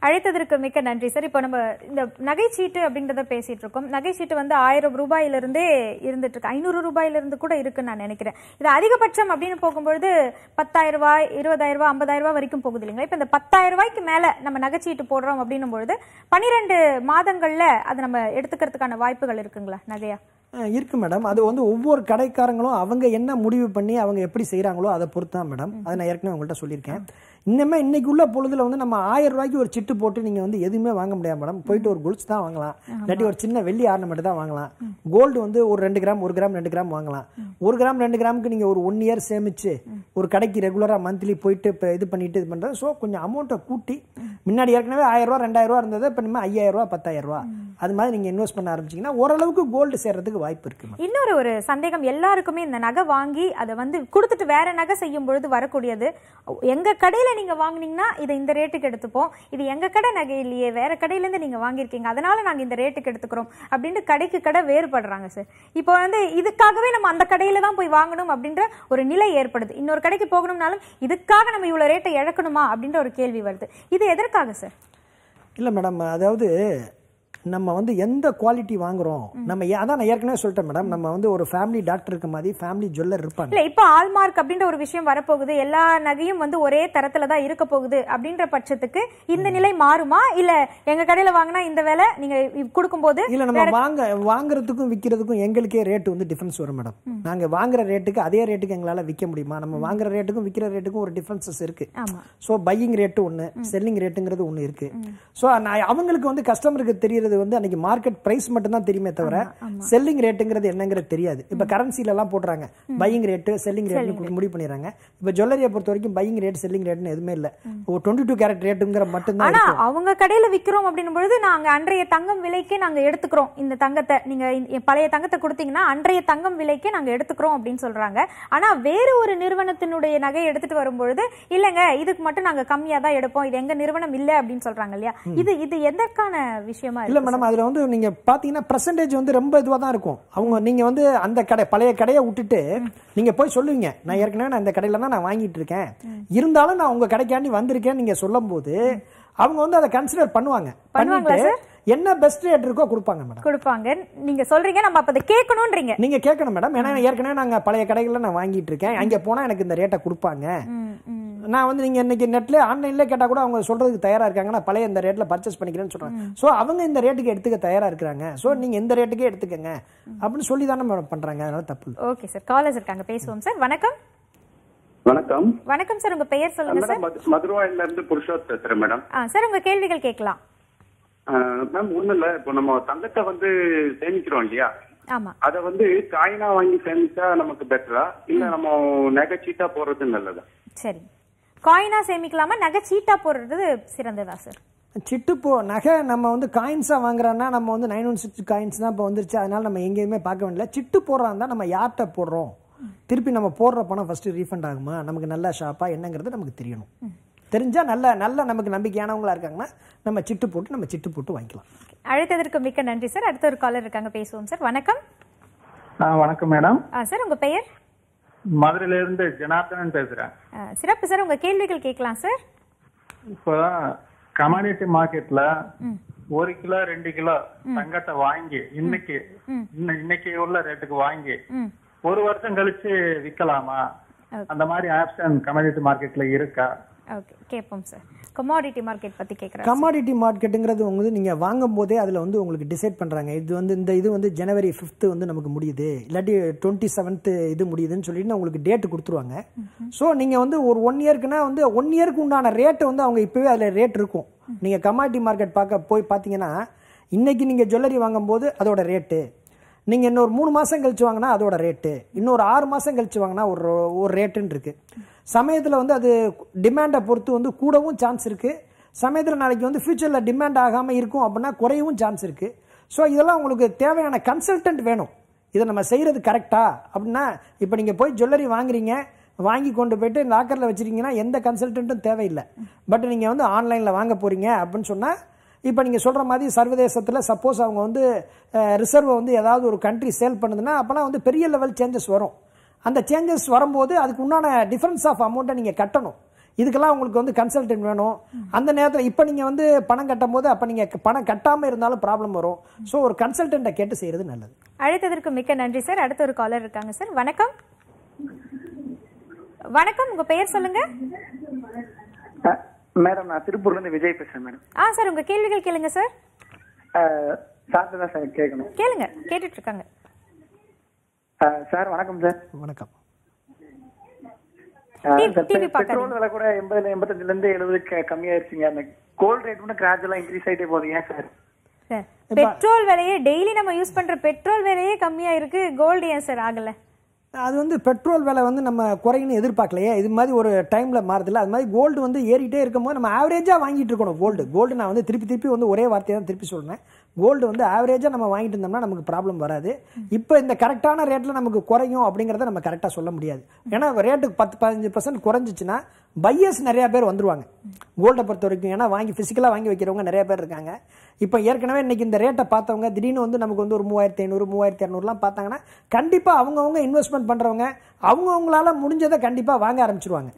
அழைத்ததற்கு மிக்க நன்றி சார் இப்போ நம்ம இந்த நகைச்சீட்டு அப்படின்றத பேசிட்டு இருக்கோம் நகைச்சீட்டு வந்து ஆயிரம் ரூபாயிலிருந்தே இருந்துட்டு இருக்கு ஐநூறு ரூபாயிலிருந்து கூட இருக்குன்னு நான் நினைக்கிறேன் இது அதிகபட்சம் அப்படின்னு போகும்பொழுது பத்தாயிரம் ரூபாய் இருபதாயிரம் ரூபாய் ஐம்பதாயிரம் ரூபாய் வரைக்கும் போகுது இல்லைங்களா இப்போ இந்த பத்தாயிரம் ரூபாய்க்கு மேலே நம்ம நகைச்சீட்டு போடுறோம் அப்படின்னும் பொழுது பனிரெண்டு மாதங்களில் அதை நம்ம எடுத்துக்கிறதுக்கான வாய்ப்புகள் இருக்குங்களா நகையா இருக்குது மேடம் அது வந்து ஒவ்வொரு கடைக்காரங்களும் அவங்க என்ன முடிவு பண்ணி அவங்க எப்படி செய்கிறாங்களோ அதை பொறுத்து தான் மேடம் அதை நான் ஏற்கனவே உங்கள்கிட்ட சொல்லியிருக்கேன் இன்னுமே இன்னைக்கு உள்ள பொழுதுல வந்து நம்ம ஆயிரம் ரூபாய்க்கு ஒரு சிட்டு போட்டு நீங்க வந்து எதுவுமே வாங்க முடியாது மேடம் போயிட்டு ஒரு குல்ஸ் தான் வாங்கலாம் இல்லாட்டி ஒரு சின்ன வெள்ளி ஆர்னமெண்ட் தான் வாங்கலாம் கோல்டு வந்து ஒரு ரெண்டு கிராம் ஒரு கிராம் ரெண்டு கிராம் வாங்கலாம் ஒரு கிராம் ரெண்டு கிராமுக்கு நீங்க ஒரு ஒன் இயர் சேமிச்சு ஒரு கடைக்கு ரெகுலரா மந்த்லி போயிட்டு இப்போ இது பண்ணிட்டு இது பண்றது ஸோ கொஞ்சம் அமௌண்ட்டை கூட்டி முன்னாடி ஏற்கனவே ஆயிரம் ரூபா ரெண்டாயிரம் ரூபா இருந்தது இப்போ நம்ம ஐயாயிரம் ரூபா பத்தாயிரம் ரூபா அது மாதிரி நீங்க இன்வெஸ்ட் பண்ண ஆரம்பிச்சீங்கன்னா ஓரளவுக்கு கோல்டு சேர்றதுக்கு வாய்ப்பு இருக்கு இன்னொரு ஒரு சந்தேகம் எல்லாருக்குமே இந்த நகை வாங்கி அதை வந்து கொடுத்துட்டு வேற நகை செய்யும் பொழுது வரக்கூடியது எங்க கடையில கடையில் நீங்கள் வாங்கினீங்கன்னா இதை இந்த ரேட்டுக்கு எடுத்துப்போம் இது எங்கள் கடை நகை இல்லையே வேறு கடையிலேருந்து நீங்கள் வாங்கியிருக்கீங்க அதனால் நாங்கள் இந்த ரேட்டுக்கு எடுத்துக்கிறோம் அப்படின்ட்டு கடைக்கு கடை வேறுபடுறாங்க சார் இப்போ வந்து இதுக்காகவே நம்ம அந்த கடையில் தான் போய் வாங்கணும் அப்படின்ற ஒரு நிலை ஏற்படுது இன்னொரு கடைக்கு போகணும்னாலும் இதுக்காக நம்ம இவ்வளோ ரேட்டை இழக்கணுமா அப்படின்ற ஒரு கேள்வி வருது இது எதற்காக சார் இல்லை மேடம் அதாவது நம்ம வந்து எந்த குவாலிட்டி வாங்குறோம் நம்ம அதான் நான் ஏற்கனவே சொல்லிட்டேன் மேடம் நம்ம வந்து ஒரு ஃபேமிலி டாக்டர் இருக்க மாதிரி ஃபேமிலி ஜுவல்லர் இருப்பாங்க இல்ல இப்போ ஆல்மார்க் அப்படின்ற ஒரு விஷயம் வரப்போகுது எல்லா நகையும் வந்து ஒரே தரத்துல தான் இருக்க போகுது அப்படின்ற பட்சத்துக்கு இந்த நிலை மாறுமா இல்ல எங்க கடையில வாங்கினா இந்த வேலை நீங்க கொடுக்கும்போது இல்ல நம்ம வாங்க வாங்குறதுக்கும் விற்கிறதுக்கும் எங்களுக்கே ரேட் வந்து டிஃபரன்ஸ் வரும் மேடம் நாங்க வாங்குற ரேட்டுக்கு அதே ரேட்டுக்கு எங்களால விற்க முடியுமா நம்ம வாங்குற ரேட்டுக்கும் விற்கிற ரேட்டுக்கும் ஒரு டிஃபரன்சஸ் இருக்கு ஸோ பையிங் ரேட்டு ஒன்று செல்லிங் ரேட்டுங்கிறது ஒன்று இருக்கு ஸோ அவங்களுக்கு வந்து கஸ்டமருக்கு தெரியறது அப்படிங்கிறது வந்து அன்னைக்கு மார்க்கெட் பிரைஸ் மட்டும்தான் தெரியுமே தவிர செல்லிங் ரேட்டுங்கிறது என்னங்கிறது தெரியாது இப்போ எல்லாம் போடுறாங்க பையிங் ரேட்டு செல்லிங் ரேட் முடிவு பண்ணிடுறாங்க இப்போ ஜுவல்லரியை பொறுத்த வரைக்கும் பையிங் ரேட் செல்லிங் ரேட்னு எதுவுமே இல்ல ஒரு டுவெண்ட்டி டூ கேரட் ரேட்டுங்கிற மட்டும்தான் ஆனால் அவங்க கடையில விற்கிறோம் அப்படின்னு பொழுது அன்றைய தங்கம் விலைக்கே நாங்க எடுத்துக்கிறோம் இந்த தங்கத்தை நீங்க பழைய தங்கத்தை கொடுத்தீங்கன்னா அன்றைய தங்கம் விலைக்கே நாங்க எடுத்துக்கிறோம் அப்படின்னு சொல்றாங்க ஆனா வேறு ஒரு நிறுவனத்தினுடைய நகையை எடுத்துட்டு வரும்பொழுது இல்லங்க இதுக்கு மட்டும் நாங்க கம்மியா தான் எடுப்போம் இது எங்க நிறுவனம் இல்லை அப்படின்னு சொல்றாங்க இல்லையா இது இது எதற்கான விஷயமா இல்ல மேடம் அதில் வந்து நீங்கள் பார்த்தீங்கன்னா பர்சன்டேஜ் வந்து ரொம்ப இதுவாக தான் இருக்கும் அவங்க நீங்கள் வந்து அந்த கடை பழைய கடையை விட்டுட்டு நீங்கள் போய் சொல்லுவீங்க நான் ஏற்கனவே நான் இந்த கடையில் தான் நான் வாங்கிட்டு இருக்கேன் இருந்தாலும் நான் உங்கள் கடைக்காண்டி வந்திருக்கேன் நீங்கள் சொல்லும் போது அவங்க வந்து அதை கன்சிடர் பண்ணுவாங்க பண்ணிட்டு என்ன பெஸ்ட் ரேட் இருக்கோ கொடுப்பாங்க மேடம் கொடுப்பாங்க நீங்க சொல்றீங்க நம்ம அப்ப அதை கேட்கணும்ன்றீங்க நீங்க கேட்கணும் மேடம் ஏன்னா ஏற்கனவே நாங்க பழைய கடைகள்ல நான் வாங்கிட்டு இருக்கேன் அங்க போனா எனக்கு இந்த ரேட்டை கொடுப்பாங்க நான் வந்து நீங்க இன்னைக்கு நெட்ல ஆன்லைன்ல கேட்டா கூட அவங்க சொல்றதுக்கு தயாரா இருக்காங்க நான் பழைய இந்த ரேட்ல பர்ச்சேஸ் பண்ணிக்கிறேன்னு சொல்றாங்க சோ அவங்க இந்த ரேட்டுக்கு எடுத்துக்க தயாரா இருக்காங்க சோ நீங்க இந்த ரேட்டுக்கே எடுத்துக்கங்க அப்படின்னு சொல்லி தானே மேடம் பண்றாங்க அதனால தப்பு ஓகே சார் காலேஜ் இருக்காங்க பேசுவோம் சார் வணக்கம் வணக்கம் வணக்கம் சார் உங்க பெயர் சொல்லுங்க சார் மதுரவாயில இருந்து புருஷோத் பேசுறேன் மேடம் சார் உங்க கேள்விகள் கேட்கலாம் மேம் ஒண்ணு இல்ல இப்ப நம்ம தங்கத்தை வந்து சேமிக்கிறோம் இல்லையா அத வந்து காயினா வாங்கி சேமிச்சா நமக்கு பெட்டரா இல்ல நம்ம நகைச்சீட்டா போடுறது நல்லதா சரி காயினா சேமிக்கலாமா நகைச்சீட்டா போடுறது சிறந்ததா சார் சிட்டு போ நகை நம்ம வந்து காயின்ஸாக வாங்குறோன்னா நம்ம வந்து நைன் ஒன் சிக்ஸ் காயின்ஸ் தான் இப்போ வந்துருச்சு அதனால நம்ம எங்கேயுமே பார்க்க வேண்டிய சிட்டு போடுறாருந்தா நம்ம யார்கிட்ட போடுறோம் திருப்பி நம்ம போடுற பணம் ஃபஸ்ட்டு ரீஃபண்ட் ஆகுமா நமக்கு நல்லா ஷாப்பா என்னங்கிறது நமக்கு தெரியணும் தெரிஞ்சால் நல்ல நல்ல நமக்கு நம்பிக்கையானவங்களாக இருக்காங்கன்னா நம்ம சிட்டு போட்டு நம்ம சிட்டு போட்டு வாங்கிக்கலாம் அழைத்ததற்கு மிக்க நன்றி சார் அடுத்த ஒரு காலர் இருக்காங்க பேசுவோம் சார் வணக்கம் வணக்கம் மேடம் சார் உங்க பெயர் மதுரையில இருந்து ஜனார்தனன் பேசுறேன் சிறப்பு சார் உங்க கேள்விகள் கேட்கலாம் சார் இப்போ கமாடிட்டி மார்க்கெட்ல ஒரு கிலோ ரெண்டு கிலோ தங்கத்தை வாங்கி இன்னைக்கு இன்னைக்கு உள்ள ரேட்டுக்கு வாங்கி ஒரு வருஷம் கழிச்சு விற்கலாமா அந்த மாதிரி ஆப்ஷன் கமாடிட்டி மார்க்கெட்ல இருக்கா ஓகே கேட்போம் சார் கமாடிட்டி மார்க்கெட் பற்றி கேட்குறேன் கமாடிட்டி மார்க்கெட்டுங்கிறது வந்து நீங்கள் வாங்கும் போதே அதில் வந்து உங்களுக்கு டிசைட் பண்ணுறாங்க இது வந்து இந்த இது வந்து ஜனவரி ஃபிஃப்த்து வந்து நமக்கு முடியுது இல்லாட்டி டுவெண்ட்டி செவன்த்து இது முடியுதுன்னு சொல்லிட்டு உங்களுக்கு டேட்டு கொடுத்துருவாங்க ஸோ நீங்கள் வந்து ஒரு ஒன் இயர்க்குனா வந்து ஒன் இயருக்கு உண்டான ரேட்டை வந்து அவங்க இப்போவே அதில் ரேட் இருக்கும் நீங்கள் கமாடிட்டி மார்க்கெட் பார்க்க போய் பார்த்தீங்கன்னா இன்னைக்கு நீங்கள் ஜுவல்லரி வாங்கும்போது அதோட ரேட்டு நீங்கள் இன்னொரு மூணு மாதம் கழிச்சு வாங்கினா அதோட ரேட்டு இன்னொரு ஆறு மாதம் கழிச்சு வாங்கினா ஒரு ஒரு ரேட்டுன்னு இருக்குது சமயத்தில் வந்து அது டிமாண்டை பொறுத்து வந்து கூடவும் சான்ஸ் இருக்குது சமயத்தில் நாளைக்கு வந்து ஃப்யூச்சரில் டிமாண்ட் ஆகாமல் இருக்கும் அப்படின்னா குறையவும் சான்ஸ் இருக்குது ஸோ இதெல்லாம் உங்களுக்கு தேவையான கன்சல்டன்ட் வேணும் இதை நம்ம செய்கிறது கரெக்டா அப்படின்னா இப்போ நீங்கள் போய் ஜுவல்லரி வாங்குறீங்க வாங்கி கொண்டு போயிட்டு லாக்கரில் வச்சுருக்கீங்கன்னா எந்த கன்சல்டன்ட்டும் தேவையில்லை பட் நீங்கள் வந்து ஆன்லைனில் வாங்க போகிறீங்க அப்படின்னு சொன்னால் இப்போ நீங்கள் சொல்கிற மாதிரி சர்வதேசத்தில் சப்போஸ் அவங்க வந்து ரிசர்வை வந்து ஏதாவது ஒரு கண்ட்ரி சேல் பண்ணுதுன்னா அப்போலாம் வந்து பெரிய லெவல் சேஞ்சஸ் வரும் அந்த சேஞ்சஸ் வரும்போது அதுக்கு உண்டான டிஃப்ரென்ஸ் ஆஃப் அமௌண்ட்டை நீங்கள் கட்டணும் இதுக்கெல்லாம் உங்களுக்கு வந்து கன்சல்டன்ட் வேணும் அந்த நேரத்தில் இப்போ நீங்கள் வந்து பணம் கட்டும் போது அப்போ நீங்கள் பணம் கட்டாமல் இருந்தாலும் ப்ராப்ளம் வரும் ஸோ ஒரு கன்சல்டண்ட்டை கேட்டு செய்கிறது நல்லது அழைத்ததற்கு மிக்க நன்றி சார் அடுத்த ஒரு காலர் இருக்காங்க சார் வணக்கம் வணக்கம் உங்கள் பெயர் சொல்லுங்கள் மேடம் நான் திருப்பூர்ல இருந்து விஜய் பேசுறேன் மேடம் ஆ சார் உங்க கேள்விகள் கேளுங்க சார் சார் தான் சார் கேட்கணும் கேளுங்க கேட்டுட்டு இருக்காங்க சார் வணக்கம் சார் வணக்கம் பெட்ரோல் விலை கூட எண்பதுல எண்பத்தஞ்சுல இருந்து எழுபது கம்மியாயிருச்சுங்க அந்த கோல்ட் ரேட் கூட கிராஜுவலா இன்க்ரீஸ் ஆயிட்டே போகுது ஏன் சார் பெட்ரோல் விலையே டெய்லி நம்ம யூஸ் பண்ற பெட்ரோல் விலையே கம்மியா இருக்கு கோல்டு ஏன் சார் ஆகல அது வந்து பெட்ரோல் விலை வந்து நம்ம குறையுன்னு எதிர்பார்க்கலையே இது மாதிரி ஒரு டைமில் மாறுதில்ல அது மாதிரி கோல்டு வந்து ஏறிட்டே இருக்கும்போது நம்ம ஆவரேஜாக வாங்கிட்டு இருக்கணும் கோல்டு கோல்டு நான் வந்து திருப்பி திருப்பி வந்து ஒரே வார்த்தையை தான் திருப்பி சொல்கிறேன் கோல்டு வந்து ஆவரேஜாக நம்ம வாங்கிட்டு இருந்தோம்னா நமக்கு ப்ராப்ளம் வராது இப்போ இந்த கரெக்டான ரேட்டில் நமக்கு குறையும் அப்படிங்கிறத நம்ம கரெக்டாக சொல்ல முடியாது ஏன்னா ரேட்டுக்கு பத்து பதினஞ்சு பர்சன்ட் குறைஞ்சிச்சுன்னா பையர்ஸ் நிறையா பேர் வந்துருவாங்க கோல்டை பொறுத்த வரைக்கும் ஏன்னா வாங்கி ஃபிசிக்கலாக வாங்கி வைக்கிறவங்க நிறைய பேர் இருக்காங்க இப்போ ஏற்கனவே இன்றைக்கி இந்த ரேட்டை பார்த்தவங்க திடீர்னு வந்து நமக்கு வந்து ஒரு மூவாயிரத்தி ஐநூறு மூவாயிரத்தி இரநூறுலாம் பார்த்தாங்கன்னா கண்டிப்பாக அவங்கவுங்க இன்வெஸ்ட்மெண்ட் பண்ணுறவங்க அவங்கவுங்களால முடிஞ்சதை கண்டிப்பாக வாங்க ஆரம்பிச்சிருவாங்க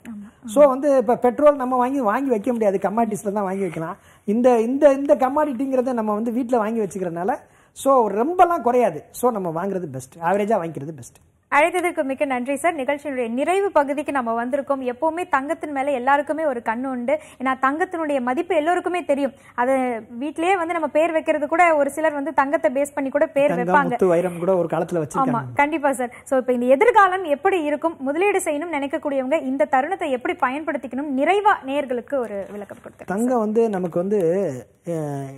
ஸோ வந்து இப்போ பெட்ரோல் நம்ம வாங்கி வாங்கி வைக்க முடியாது கமாடிஸில் தான் வாங்கி வைக்கலாம் இந்த இந்த இந்த கமாடிட்டிங்கிறத நம்ம வந்து வீட்டில் வாங்கி வச்சுக்கிறனால ஸோ ரொம்பலாம் குறையாது ஸோ நம்ம வாங்குறது பெஸ்ட் ஆவரேஜாக வாங்கிக்கிறது பெஸ்ட்டு அழைத்ததற்கு மிக்க நன்றி சார் நிகழ்ச்சியினுடைய நிறைவு பகுதிக்கு நம்ம வந்திருக்கோம் எப்போவுமே தங்கத்தின் மேலே எல்லாருக்குமே ஒரு கண்ணு உண்டு ஏன்னா தங்கத்தினுடைய மதிப்பு எல்லோருக்குமே தெரியும் அது வீட்லயே வந்து நம்ம பேர் வைக்கிறது கூட ஒரு சிலர் வந்து தங்கத்தை பேஸ் பண்ணி கூட பேர் வைப்பாங்க வைரம் கூட ஒரு காலத்துல வச்சு ஆமா கண்டிப்பா சார் ஸோ இப்போ இந்த எதிர்காலம் எப்படி இருக்கும் முதலீடு செய்யணும் நினைக்கக்கூடியவங்க இந்த தருணத்தை எப்படி பயன்படுத்திக்கணும் நிறைவா நேர்களுக்கு ஒரு விளக்கம் கொடுத்து தங்கம் வந்து நமக்கு வந்து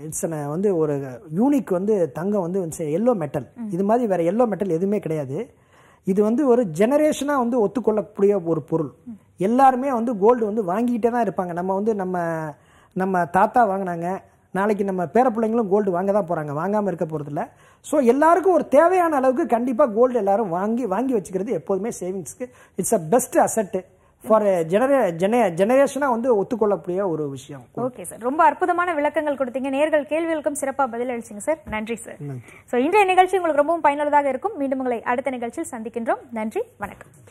இட்ஸ் வந்து ஒரு யூனிக் வந்து தங்கம் வந்து எல்லோ மெட்டல் இது மாதிரி வேற எல்லோ மெட்டல் எதுவுமே கிடையாது இது வந்து ஒரு ஜெனரேஷனாக வந்து ஒத்துக்கொள்ளக்கூடிய ஒரு பொருள் எல்லாருமே வந்து கோல்டு வந்து வாங்கிக்கிட்டே தான் இருப்பாங்க நம்ம வந்து நம்ம நம்ம தாத்தா வாங்கினாங்க நாளைக்கு நம்ம பேர பிள்ளைங்களும் கோல்டு வாங்க தான் போகிறாங்க வாங்காமல் இருக்க போகிறதில்ல ஸோ எல்லாருக்கும் ஒரு தேவையான அளவுக்கு கண்டிப்பாக கோல்டு எல்லாரும் வாங்கி வாங்கி வச்சுக்கிறது எப்போதுமே சேவிங்ஸ்க்கு it's a best asset for ஜெனரே ஜெனே ஜெனரேஷனாக வந்து ஒத்துக்கொள்ளக்கூடிய ஒரு விஷயம் ஓகே சார் ரொம்ப அற்புதமான விளக்கங்கள் கொடுத்தீங்க நேர்கள் கேள்விகளுக்கும் சிறப்பாக பதில் அளிச்சிங்க சார் நன்றி சார் ஸோ இன்றைய நிகழ்ச்சி உங்களுக்கு ரொம்பவும் பயனுள்ளதாக இருக்கும் மீண்டும் உங்களை அடுத்த நிகழ்ச்சியில் சந்திக்கின்றோம் நன்றி வணக்கம்